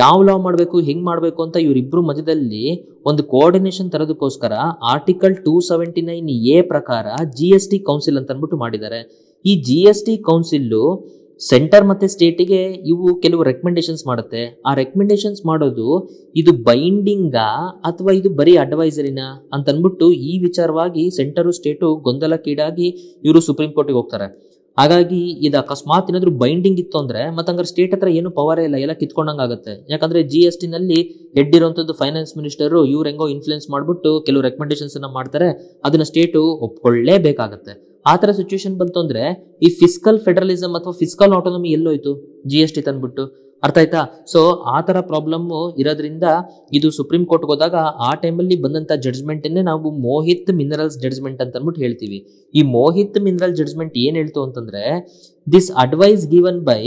ಯಾವ ಲಾ ಮಾಡಬೇಕು ಹೆಂಗೆ ಮಾಡಬೇಕು ಅಂತ ಇವರಿಬ್ಬರು ಮಧ್ಯದಲ್ಲಿ ಒಂದು ಕೋಆರ್ಡಿನೇಷನ್ ತರೋದಕ್ಕೋಸ್ಕರ article two seventy nine A ಪ್ರಕಾರ ಜಿ ಎಸ್ ಟಿ ಕೌನ್ಸಿಲ್ ಅಂತ ಅಂದ್ಬಿಟ್ಟು ಮಾಡಿದ್ದಾರೆ ಈ G S T council centre ಮತ್ತು ಸ್ಟೇಟಿಗೆ ಇವು ಕೆಲವು ರೆಕಮೆಂಡೇಶನ್ಸ್ ಮಾಡುತ್ತೆ ಆ ರೆಕಮೆಂಡೇಶನ್ಸ್ ಮಾಡೋದು ಇದು ಬೈಂಡಿಂಗಾ ಅಥವಾ ಇದು ಬರೀ ಅಡ್ವೈಸರಿನಾ ಅಂತ ಅಂದ್ಬಿಟ್ಟು ಈ ವಿಚಾರವಾಗಿ ಸೆಂಟರು ಸ್ಟೇಟು ಗೊಂದಲಕ್ಕೀಡಾಗಿ ಇವರು ಸುಪ್ರೀಂ ಕೋರ್ಟಿಗೆ ಹೋಗ್ತಾರೆ ಹಾಗಾಗಿ ಇದು ಅಕಸ್ಮಾತ್ ಏನಾದರೂ ಬೈಂಡಿಂಗ್ ಇತ್ತು ಅಂದರೆ ಮತ್ತಂಗಾರೆ ಸ್ಟೇಟ್ ಹತ್ರ ಏನು ಪವರೇ ಇಲ್ಲ ಎಲ್ಲ ಕಿತ್ಕೊಂಡಂಗಾಗುತ್ತೆ ಯಾಕಂದರೆ ಜಿ ಎಸ್ ಟಿನಲ್ಲಿ ಹೆಡ್ ಇರುವಂಥದ್ದು ಫೈನಾನ್ಸ್ ಮಿನಿಸ್ಟರು ಇವ್ರು ಹೆಂಗೋ ಇನ್ಫ್ಲುಯೆನ್ಸ್ ಮಾಡಿಬಿಟ್ಟು ಕೆಲವು ರೆಕಮೆಂಡೇಶನ್ಸನ್ನು ಮಾಡ್ತಾರೆ ಅದನ್ನು ಸ್ಟೇಟು ಒಪ್ಕೊಳ್ಳೇಬೇಕಾಗತ್ತೆ ಆ ಥರ ಸಿಚುವೇಶನ್ ಬಂತು ಅಂದರೆ ಈ ಫಿಸ್ಕಲ್ ಫೆಡರಲಿಸಮ್ ಅಥವಾ ಫಿಸ್ಕಲ್ ಆಟೋನಮಿ ಎಲ್ಲೋಯ್ತು ಜಿ ಎಸ್ ಟಿ ತಂದ್ಬಿಟ್ಟು ಅರ್ಥ ಆಯ್ತಾ ಸೊ ಆ ಥರ ಪ್ರಾಬ್ಲಮ್ಮು ಇರೋದ್ರಿಂದ ಇದು ಸುಪ್ರೀಂ ಕೋರ್ಟ್ಗೆ ಹೋದಾಗ ಆ ಟೈಮಲ್ಲಿ ಬಂದಂಥ ಜಡ್ಜ್ಮೆಂಟನ್ನೇ ನಾವು ಮೋಹಿತ್ ಮಿನರಲ್ಸ್ ಜಡ್ಜ್ಮೆಂಟ್ ಅಂತ ಅಂದ್ಬಿಟ್ಟು ಹೇಳ್ತೀವಿ ಈ ಮೋಹಿತ್ ಮಿನರಲ್ ಜಡ್ಜ್ಮೆಂಟ್ ಏನು ಹೇಳ್ತು ಅಂತಂದರೆ this advice given by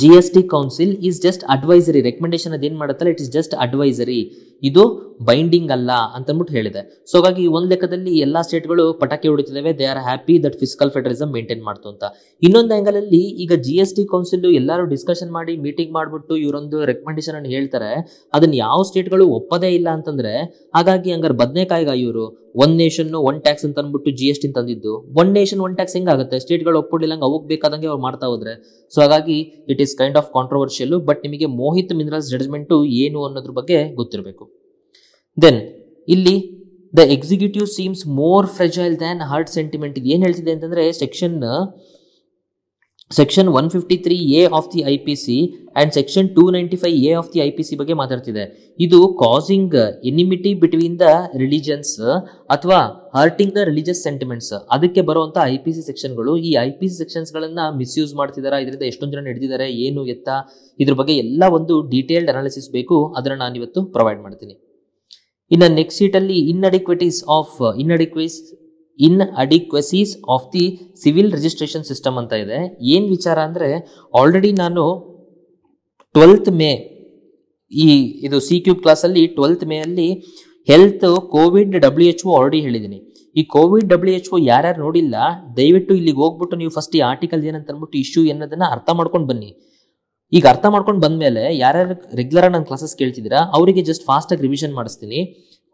G S T council is just advisory recommendation ಅದೇನ್ ಮಾಡುತ್ತಲ್ಲ ಇಟ್ ಇಸ್ ಜಸ್ಟ್ ಅಡ್ವೈಸರಿ ಇದು ಬೈಂಡಿಂಗ್ ಅಲ್ಲ ಅಂತ ಅಂದ್ಬಿಟ್ಟು ಹೇಳಿದೆ ಸೊ ಹಾಗಾಗಿ ಈ ಒಂದು ಲೆಕ್ಕದಲ್ಲಿ ಎಲ್ಲಾ ಸ್ಟೇಟ್ಗಳು ಪಟಾಕಿ ಹೊಡಿತಿದ್ದಾವೆ they are happy that physical federalism maintain ಮಾಡ್ತು ಅಂತ ಇನ್ನೊಂದು ಆಂಗಲ್ ಅಲ್ಲಿ ಈಗ ಜಿ ಎಸ್ ಟಿ ಕೌನ್ಸಿಲ್ ಎಲ್ಲರೂ ಡಿಸ್ಕಷನ್ ಮಾಡಿ ಮೀಟಿಂಗ್ ಮಾಡ್ಬಿಟ್ಟು ಇವರೊಂದು ರೆಕಮೆಂಡೇಶನ್ ಅನ್ನು ಹೇಳ್ತಾರೆ ಅದನ್ನ ಯಾವ ಸ್ಟೇಟ್ಗಳು ಒಪ್ಪದೇ ಇಲ್ಲ ಅಂತಂದ್ರೆ ಹಾಗಾಗಿ ಹಂಗಾರೆ ಬದನೆಕಾಯಿಗ ಇವರು ಒನ್ ನೇಷನ್ ಒನ್ ಟ್ಯಾಕ್ಸ್ ಅಂತ ಅಂದ್ಬಿಟ್ಟು ಜಿ ಎಸ್ ಟಿ ತಂದಿದ್ದು ಒನ್ ನೇಷನ್ ಒನ್ ಟ್ಯಾಕ್ಸ್ ಹೆಂಗಾಗುತ್ತೆ ಸ್ಟೇಟ್ಗಳು ಒಪ್ಪಿಲ್ಲ ಹಂಗೆ ಅವ್ಗೆ ಬೇಕಾದಂಗೆ ಅವ್ರು ಮಾಡ್ತಾ ಹೋದ್ರೆ ಸೊ ಹಾಗಾಗಿ it is kind of controversial but ನಿಮಗೆ ಮೋಹಿತ್ ಮಿನರಲ್ಸ್ ಜಡ್ಜ್ಮೆಂಟ್ ಏನು ಅನ್ನೋದ್ರ ಬಗ್ಗೆ ಗೊತ್ತಿರಬೇಕು ದೆನ್ ಇಲ್ಲಿ the executive seems more fragile than hurt sentiment ಇದು ಏನು ಹೇಳ್ತಿದೆ ಅಂತಂದರೆ section section one fifty three A of the I P C and section two ninety five A of the I P C ಬಗ್ಗೆ ಮಾತಾಡ್ತಿದೆ ಇದು causing enmity between the religions ಅಥವಾ hurting the religious sentiments ಅದಕ್ಕೆ ಬರುವಂಥ I P C ಸೆಕ್ಷನ್ಗಳು ಈ I P C ಸೆಕ್ಷನ್ಸ್ಗಳನ್ನು misuse ಮಾಡ್ತಿದ್ದಾರೆ ಇದರಿಂದ ಎಷ್ಟೊಂದು ಜನ ನಡೆದಿದ್ದಾರೆ ಏನು ಎತ್ತ ಇದ್ರ ಬಗ್ಗೆ ಎಲ್ಲ ಒಂದು ಡೀಟೇಲ್ಡ್ ಅನಾಲಿಸಿಸ್ ಬೇಕು ಅದನ್ನು ನಾನು ಇವತ್ತು ಪ್ರೊವೈಡ್ ಮಾಡ್ತೀನಿ ಇನ್ನು ನೆಕ್ಸ್ಟ್ ಸೀಟಲ್ಲಿ adequacies of inadequacies inadequacies of the civil registration system ಅಂತ ಇದೆ ಏನು ವಿಚಾರ ಅಂದರೆ ಆಲ್ರೆಡಿ ನಾನು ಟ್ವೆಲ್ತ್ ಮೇ ಈ ಇದು ಸಿ ಕ್ಯೂಬ್ ಕ್ಲಾಸಲ್ಲಿ ಟ್ವೆಲ್ತ್ ಮೇ ಅಲ್ಲಿ health Covid W H O already ಹೇಳಿದ್ದೀನಿ ಈ ಕೋವಿಡ್ ಡಬ್ಲ್ಯೂ ಎಚ್ ಒ ಯಾರ್ಯಾರು ನೋಡಿಲ್ಲ ದಯವಿಟ್ಟು ಇಲ್ಲಿಗೆ ಹೋಗ್ಬಿಟ್ಟು ನೀವು ಫಸ್ಟ್ ಈ ಆರ್ಟಿಕಲ್ ಏನಂತ ಅಂದ್ಬಿಟ್ಟು ಇಶ್ಯೂ ಅನ್ನೋದನ್ನ ಅರ್ಥ ಮಾಡ್ಕೊಂಡು ಬನ್ನಿ ಈಗ ಅರ್ಥ ಮಾಡ್ಕೊಂಡು ಬಂದ್ಮೇಲೆ ಯಾರ್ಯಾರು ರೆಗ್ಯುಲರ್ ಆಗಿ ನನ್ನ ಕ್ಲಾಸಸ್ ಕೇಳ್ತಿದ್ದೀರಾ ಅವರಿಗೆ ಜಸ್ಟ್ ಆಗಿ ರಿವಿಷನ್ ಮಾಡಿಸ್ತೀನಿ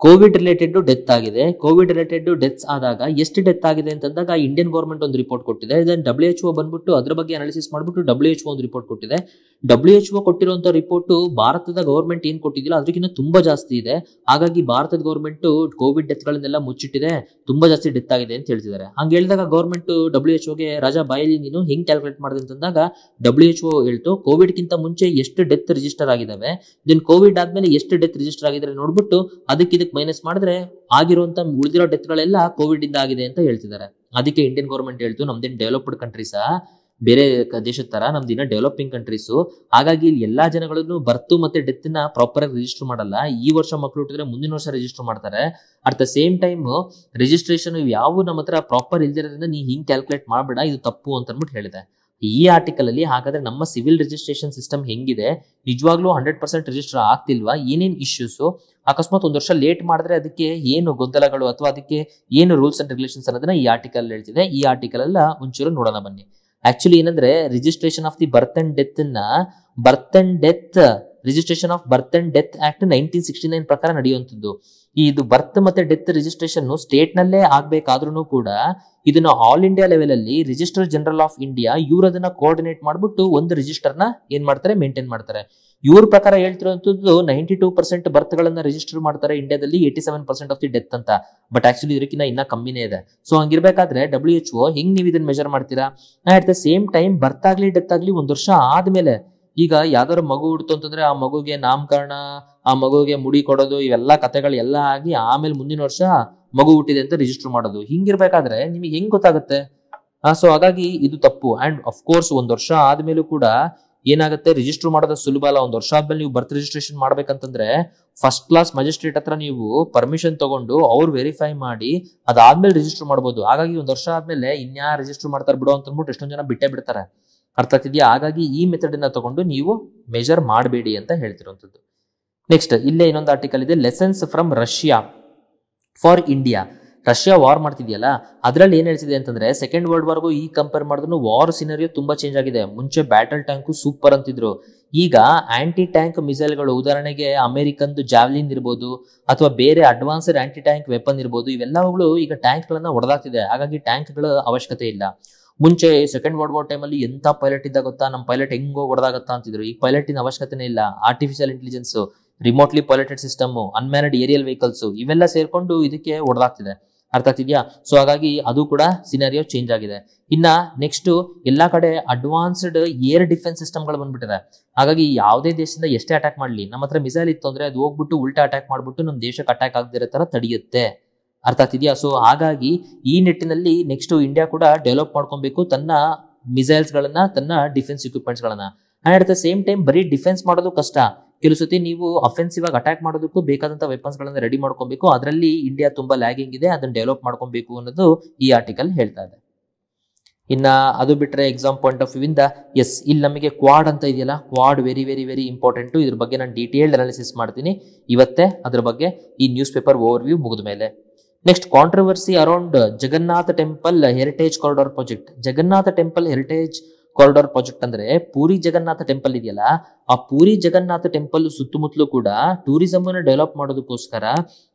ಕೋವಿಡ್ ರಿಲೇಟೆಡ್ ಡೆತ್ ಆಗಿದೆ ಕೋವಿಡ್ ರಿಲೇಟೆಡ್ ಡೆತ್ಸ್ ಆದಾಗ ಎಷ್ಟು ಡೆತ್ ಆಗಿದೆ ಅಂತಂದಾಗ ಇಂಡಿಯನ್ ಗೌರ್ಮೆಂಟ್ ಒಂದು ರಿಪೋರ್ಟ್ ಕೊಟ್ಟಿದೆ ದೆನ್ ಡಬ್ಲ್ಯೂ ಎಚ್ ಒ ಬಂದ್ಬಿಟ್ಟು ಅದ್ರ ಬಗ್ಗೆ ಅನಾಲಿಸಿಸ್ ಮಾಡಿಬಿಟ್ಟು ಡಬ್ಲ್ಯೂ ಎಚ್ ಒಂದು ರಿಪೋರ್ಟ್ ಕೊಟ್ಟಿದೆ ಡಬ್ಲ್ಯೂ ಎಚ್ ಒ ಕೊಟ್ಟಿರುವಂತಹ ರಿಪೋರ್ಟ್ ಭಾರತದ ಗೌರ್ಮೆಂಟ್ ಏನ್ ಕೊಟ್ಟಿದ್ದಿಲ್ಲ ಅದಕ್ಕಿಂತ ತುಂಬಾ ಜಾಸ್ತಿ ಇದೆ ಹಾಗಾಗಿ ಭಾರತದ ಗೌರ್ಮೆಂಟ್ ಕೋವಿಡ್ ಡೆತ್ ಗಳನ್ನೆಲ್ಲ ಮುಚ್ಚಿಟ್ಟಿದೆ ತುಂಬಾ ಜಾಸ್ತಿ ಡೆತ್ ಆಗಿದೆ ಅಂತ ಹೇಳ್ತಿದ್ದಾರೆ ಹಂಗೆ ಹೇಳಿದಾಗ ಗೌರ್ಮೆಂಟು ಡಬ್ಲ್ಯೂ ಎಚ್ ಒಗೆ ರಾಜಾ ಬಾಯಲ್ಲಿ ನೀನು ಹೆಂಗೆ ಕ್ಯಾಲ್ಕುಲೇಟ್ ಮಾಡಿದೆ ಅಂತಂದಾಗ ಡಬ್ಲ್ಯೂ ಎಚ್ ಒ ಹೇಳ್ತು ಕೋವಿಡ್ ಗಿಂತ ಮುಂಚೆ ಎಷ್ಟು ಡೆತ್ ರಿಜಿಸ್ಟರ್ ಆಗಿದಾವೆ ದೆನ್ ಕೋವಿಡ್ ಆದ್ಮೇಲೆ ಎಷ್ಟು ಡೆತ್ ರಿಜಿಸ್ಟರ್ ಆಗಿದ್ದಾರೆ ನೋಡ್ಬಿಟ್ಟು ಅದಕ್ಕೆ ಇದಕ್ಕೆ ಮೈನಸ್ ಮಾಡಿದ್ರೆ ಆಗಿರುವಂತ ಉಳಿದಿರೋ ಡೆತ್ ಗಳೆಲ್ಲ ಕೋವಿಡ್ ಇಂದ ಆಗಿದೆ ಅಂತ ಹೇಳ್ತಿದ್ದಾರೆ ಅದಕ್ಕೆ ಇಂಡಿಯನ್ ಗೌರ್ಮೆಂಟ್ ಹೇಳ್ತು ನಮ್ದೇನ್ ಡೆವಲಪ್ಡ್ ಕಂಟ್ರೀಸ್ ಬೇರೆ ದೇಶದ ತರ ನಮ್ದು ಇನ್ನ ಡೆವಲಪಿಂಗ್ ಕಂಟ್ರೀಸು ಹಾಗಾಗಿ ಇಲ್ಲಿ ಎಲ್ಲಾ ಜನಗಳನ್ನು ಬರ್ತು ಮತ್ತೆ ಡೆತ್ ನ ಪ್ರಾಪರ್ ಆಗಿ ರಿಜಿಸ್ಟರ್ ಮಾಡಲ್ಲ ಈ ವರ್ಷ ಮಕ್ಕಳು ಹುಟ್ಟಿದ್ರೆ ಮುಂದಿನ ವರ್ಷ ರಿಜಿಸ್ಟರ್ ಮಾಡ್ತಾರೆ at the same time registration ಯಾವ ನಮ್ಮ ಹತ್ರ ಪ್ರಾಪರ್ ಇಲ್ದಿರೋದ್ರಿಂದ ನೀ ಹಿಂಗ್ ಕ್ಯಾಲ್ಕುಲೇಟ್ ಮಾಡಬೇಡ ಇದು ತಪ್ಪು ಅಂತ ಅಂದ್ಬಿಟ್ಟು ಹೇಳಿದೆ ಈ ಆರ್ಟಿಕಲ್ ಅಲ್ಲಿ ಹಾಗಾದ್ರೆ ನಮ್ಮ ಸಿವಿಲ್ ರಿಜಿಸ್ಟ್ರೇಷನ್ ಸಿಸ್ಟಮ್ ಹೆಂಗಿದೆ ನಿಜವಾಗ್ಲೂ ಹಂಡ್ರೆಡ್ ಪರ್ಸೆಂಟ್ ರಿಜಿಸ್ಟರ್ ಆಗ್ತಿಲ್ವಾ ಏನೇನು ಇಶ್ಯೂಸು ಅಕಸ್ಮಾತ್ ಒಂದು ವರ್ಷ ಲೇಟ್ ಮಾಡಿದ್ರೆ ಅದಕ್ಕೆ ಏನು ಗೊಂದಲಗಳು ಅಥವಾ ಅದಕ್ಕೆ ಏನು ರೂಲ್ಸ್ ಅಂಡ್ ರೆಗ್ಯುಲೇಷನ್ಸ್ ಅನ್ನೋದನ್ನ ಈ ಆರ್ಟಿಕಲ್ ಹೇಳ್ತಿದೆ ಈ ಆರ್ಟಿಕಲ್ ಎಲ್ಲ ಒಂಚೂರು ನೋಡೋಣ ಬನ್ನಿ ಆಕ್ಚುಲಿ ಏನಂದ್ರೆ registration of the birth and death ನ birth and death registration of birth and death act nineteen sixty nine ಪ್ರಕಾರ ನಡೆಯುವಂಥದ್ದು ಈ ಇದು ಬರ್ತ್ ಮತ್ತೆ ಡೆತ್ ರಿಜಿಸ್ಟ್ರೇಷನ್ ಸ್ಟೇಟ್ ನಲ್ಲೇ ಆಗ್ಬೇಕಾದ್ರೂ ಕೂಡ ಇದನ್ನ ಆಲ್ ಇಂಡಿಯಾ ಲೆವೆಲ್ ಅಲ್ಲಿ ರಿಜಿಸ್ಟರ್ ಜನರಲ್ ಆಫ್ ಇಂಡಿಯಾ ಇವ್ರು ಅದನ್ನ ಕೋಆರ್ಡಿನೇಟ್ ಮಾಡ್ಬಿಟ್ಟು ಒಂದು ರಿಜಿಸ್ಟರ್ನ ಏನ್ ಮಾಡ್ತಾರೆ ಮೇಂಟೈನ್ ಮಾಡ್ತಾರೆ ಇವ್ರ ಪ್ರಕಾರ ಹೇಳ್ತಿರೋಂಥದ್ದು ನೈಂಟಿ ಟೂ ಪರ್ಸೆಂಟ್ ಗಳನ್ನ ರಿಜಿಸ್ಟರ್ ಮಾಡ್ತಾರೆ ಇಂಡಿಯಾದಲ್ಲಿ eighty seven percent of the death ಅಂತ ಬಟ್ ಆಕ್ಚುಲಿ ಇದಕ್ಕಿಂತ ಇನ್ನ ಕಮ್ಮಿನೇ ಇದೆ ಸೊ ಹಂಗಿರ್ಬೇಕಾದ್ರೆ ಡಬ್ಲ್ಯೂ ಎಚ್ ಓ ಹೆಂಗ್ ನೀವು ಇದನ್ನ ಮೆಜರ್ ಮಾಡ್ತೀರಾ ನಾ ಸೇಮ್ ಟೈಮ್ ಬರ್ತ್ ಆಗ್ಲಿ ಡೆತ್ ಆಗ್ಲಿ ಒಂದ್ ವರ್ಷ ಆದ್ಮೇಲೆ ಈಗ ಯಾವ್ದಾದ್ರು ಮಗು ಹುಡ್ತು ಅಂತಂದ್ರೆ ಆ ಮಗುಗೆ ನಾಮಕರಣ ಆ ಮಗುಗೆ ಮುಡಿ ಕೊಡೋದು ಇವೆಲ್ಲ ಕಥೆಗಳು ಎಲ್ಲ ಆಗಿ ಆಮೇಲೆ ಮುಂದಿನ ವರ್ಷ ಮಗು ಹುಟ್ಟಿದೆ ಅಂತ ರಿಜಿಸ್ಟರ್ ಮಾಡೋದು ಹಿಂಗಿರ್ಬೇಕಾದ್ರೆ ನಿಮಗೆ ಹೆಂಗ್ ಗೊತ್ತಾಗುತ್ತೆ ಸೊ ಹಾಗಾಗಿ ಇದು ತಪ್ಪು ಅಂಡ್ ಅಫ್ಕೋರ್ಸ್ ಒಂದ್ ವರ್ಷ ಆದ್ಮೇಲೂ ಕೂಡ ಏನಾಗುತ್ತೆ ರಿಜಿಸ್ಟರ್ ಮಾಡೋದು ಸುಲಭ ಅಲ್ಲ ಒಂದು ವರ್ಷ ಆದ್ಮೇಲೆ ನೀವು ಬರ್ತ್ ರಿಜಿಸ್ಟ್ರೇಷನ್ ಮಾಡ್ಬೇಕಂತಂದ್ರೆ ಫಸ್ಟ್ ಕ್ಲಾಸ್ ಮ್ಯಾಜಿಸ್ಟ್ರೇಟ್ ಹತ್ರ ನೀವು ಪರ್ಮಿಷನ್ ತಗೊಂಡು ಅವ್ರು ವೆರಿಫೈ ಮಾಡಿ ಅದಾದ್ಮೇಲೆ ರಿಜಿಸ್ಟರ್ ಮಾಡ್ಬೋದು ಹಾಗಾಗಿ ಒಂದು ವರ್ಷ ಆದ್ಮೇಲೆ ಇನ್ಯಾ ರಿಜಿಸ್ಟರ್ ಮಾಡ್ತಾರೆ ಬಿಡೋ ಅಂತ ಅಂದ್ಬಿಟ್ಟು ಎಷ್ಟೊಂದು ಜನ ಬಿಟ್ಟೇ ಬಿಡ್ತಾರೆ ಅರ್ಥ ಆಗ್ತಿದ್ಯಾ ಹಾಗಾಗಿ ಈ ಮೆಥಡ್ ಅನ್ನ ತಗೊಂಡು ನೀವು ಮೆಜರ್ ಮಾಡಬೇಡಿ ಅಂತ ಹೇಳ್ತಿರುವಂತದ್ದು ನೆಕ್ಸ್ಟ್ ಇಲ್ಲೇ ಇನ್ನೊಂದು ಆರ್ಟಿಕಲ್ ಇದೆ lessons from Russia for India Russia war ಮಾಡ್ತಿದೆಯಲ್ಲ ಅದರಲ್ಲಿ ಏನು ಹೇಳ್ತಿದೆ ಅಂತಂದ್ರೆ ಸೆಕೆಂಡ್ ವರ್ಲ್ಡ್ ವಾರ್ಗೂ ಈ ಕಂಪೇರ್ ಮಾಡಿದ್ರು ವಾರ್ ಸಿನರಿಯೋ ತುಂಬಾ ಚೇಂಜ್ ಆಗಿದೆ ಮುಂಚೆ ಬ್ಯಾಟಲ್ ಟ್ಯಾಂಕು ಸೂಪರ್ ಅಂತಿದ್ರು ಈಗ ಆಂಟಿ ಟ್ಯಾಂಕ್ ಮಿಸೈಲ್ಗಳು ಉದಾಹರಣೆಗೆ ಅಮೆರಿಕನ್ದು ಜಾವ್ಲಿನ್ ಇರ್ಬೋದು ಅಥವಾ ಬೇರೆ ಅಡ್ವಾನ್ಸ್ಡ್ ಆಂಟಿ ಟ್ಯಾಂಕ್ ವೆಪನ್ ಇರ್ಬೋದು ಇವೆಲ್ಲವುಗಳು ಈಗ ಟ್ಯಾಂಕ್ಗಳನ್ನ ಹೊಡೆದಾಗ್ತಿದೆ ಹಾಗಾಗಿ ಟ್ಯಾಂಕ್ಗಳ ಅವಶ್ಯಕತೆ ಇಲ್ಲ ಮುಂಚೆ ಸೆಕೆಂಡ್ ವರ್ಲ್ಡ್ ವಾರ್ ಟೈಮಲ್ಲಿ ಎಂಥ ಪೈಲಟ್ ಇದ್ದ ಗೊತ್ತಾ ನಮ್ಮ ಪೈಲಟ್ ಹೆಂಗೋ ಹೊಡೆದಾಗತ್ತಾ ಅಂತಿದ್ರು ಈ ಪೈಲಟಿನ ಅವಶ್ಯಕತೆನೇ ಇಲ್ಲ artificial intelligence remotely piloted system unmanned aerial vehicles ಇವೆಲ್ಲ ಸೇರ್ಕೊಂಡು ಇದಕ್ಕೆ ಹೊಡೆದಾಗ್ತಿದೆ ಅರ್ಥ ಆಗ್ತಿದ್ಯಾ ಸೊ ಹಾಗಾಗಿ ಅದು ಕೂಡ ಸಿನಾರಿಯೋ ಚೇಂಜ್ ಆಗಿದೆ ಇನ್ನ ನೆಕ್ಸ್ಟ್ ಎಲ್ಲಾ ಕಡೆ ಅಡ್ವಾನ್ಸ್ಡ್ ಏರ್ ಡಿಫೆನ್ಸ್ ಸಿಸ್ಟಮ್ಗಳು ಬಂದ್ಬಿಟ್ಟಿದೆ ಹಾಗಾಗಿ ಯಾವುದೇ ದೇಶದಿಂದ ಎಷ್ಟೇ ಅಟ್ಯಾಕ್ ಮಾಡಲಿ ನಮ್ಮ ಹತ್ರ ಮಿಸೈಲ್ ಇತ್ತು ಅಂದ್ರೆ ಅದು ಹೋಗ್ಬಿಟ್ಟು ಉಲ್ಟಾ ಅಟ್ಯಾಕ್ ಮಾಡ್ಬಿಟ್ಟು ನಮ್ಮ ದೇಶಕ್ಕೆ ಅಟ್ಯಾಕ್ ಆಗದಿರೋ ತರ ತಡೆಯುತ್ತೆ ಅರ್ಥ ಆಗ್ತಿದ್ಯಾ ಸೊ ಹಾಗಾಗಿ ಈ ನಿಟ್ಟಿನಲ್ಲಿ ನೆಕ್ಸ್ಟ್ ಇಂಡಿಯಾ ಕೂಡ ಡೆವಲಪ್ ಮಾಡ್ಕೊಬೇಕು ತನ್ನ ಮಿಸೈಲ್ಸ್ ಗಳನ್ನ ತನ್ನ ಡಿಫೆನ್ಸ್ ಇಕ್ವಿಪ್ಮೆಂಟ್ಸ್ ಗಳನ್ನ and at the same time ಬರೀ ಡಿಫೆನ್ಸ್ ಮಾಡೋದು ಕಷ್ಟ ಕೆಲವು ಸತಿ ನೀವು ಅಫೆನ್ಸಿವ್ ಆಗಿ ಅಟ್ಯಾಕ್ ಮಾಡೋದಕ್ಕೂ ಬೇಕಾದಂಥ ವೆಪನ್ಸ್ಗಳನ್ನು ರೆಡಿ ಮಾಡ್ಕೊಬೇಕು ಅದರಲ್ಲಿ ಇಂಡಿಯಾ ತುಂಬಾ ಲ್ಯಾಗಿಂಗ್ ಇದೆ ಅದನ್ನು ಡೆವಲಪ್ ಮಾಡ್ಕೊಬೇಕು ಅನ್ನೋದು ಈ ಆರ್ಟಿಕಲ್ ಹೇಳ್ತಾ ಇದೆ ಇನ್ನ ಅದು ಬಿಟ್ಟರೆ ಎಕ್ಸಾಮ್ ಪಾಯಿಂಟ್ ಆಫ್ ವ್ಯೂ ಇಂದ ಎಸ್ ಇಲ್ಲಿ ನಮಗೆ ಕ್ವಾಡ್ ಅಂತ ಇದೆಯಲ್ಲ Quad very very very important ಇದ್ರ ಬಗ್ಗೆ ನಾನು ಡೀಟೇಲ್ಡ್ ಅನಾಲಿಸಿಸ್ ಮಾಡ್ತೀನಿ ಇವತ್ತೇ ಅದ್ರ ಬಗ್ಗೆ ಈ ನ್ಯೂಸ್ ಪೇಪರ್ ಓವರ್ ವ್ಯೂ ಮುಗಿದ ಮೇಲೆ next controversy around Jagannath temple heritage corridor project Jagannath temple heritage corridor project ಅಂದ್ರೆ ಪೂರಿ ಜಗನ್ನಾಥ ಟೆಂಪಲ್ ಇದೆಯಲ್ಲ ಆ ಪೂರಿ ಜಗನ್ನಾಥ ಟೆಂಪಲ್ ಸುತ್ತಮುತ್ತಲೂ ಕೂಡ ಟೂರಿಸಮ್ ಅನ್ನು ಡೆವಲಪ್ ಮಾಡೋದಕ್ಕೋಸ್ಕರ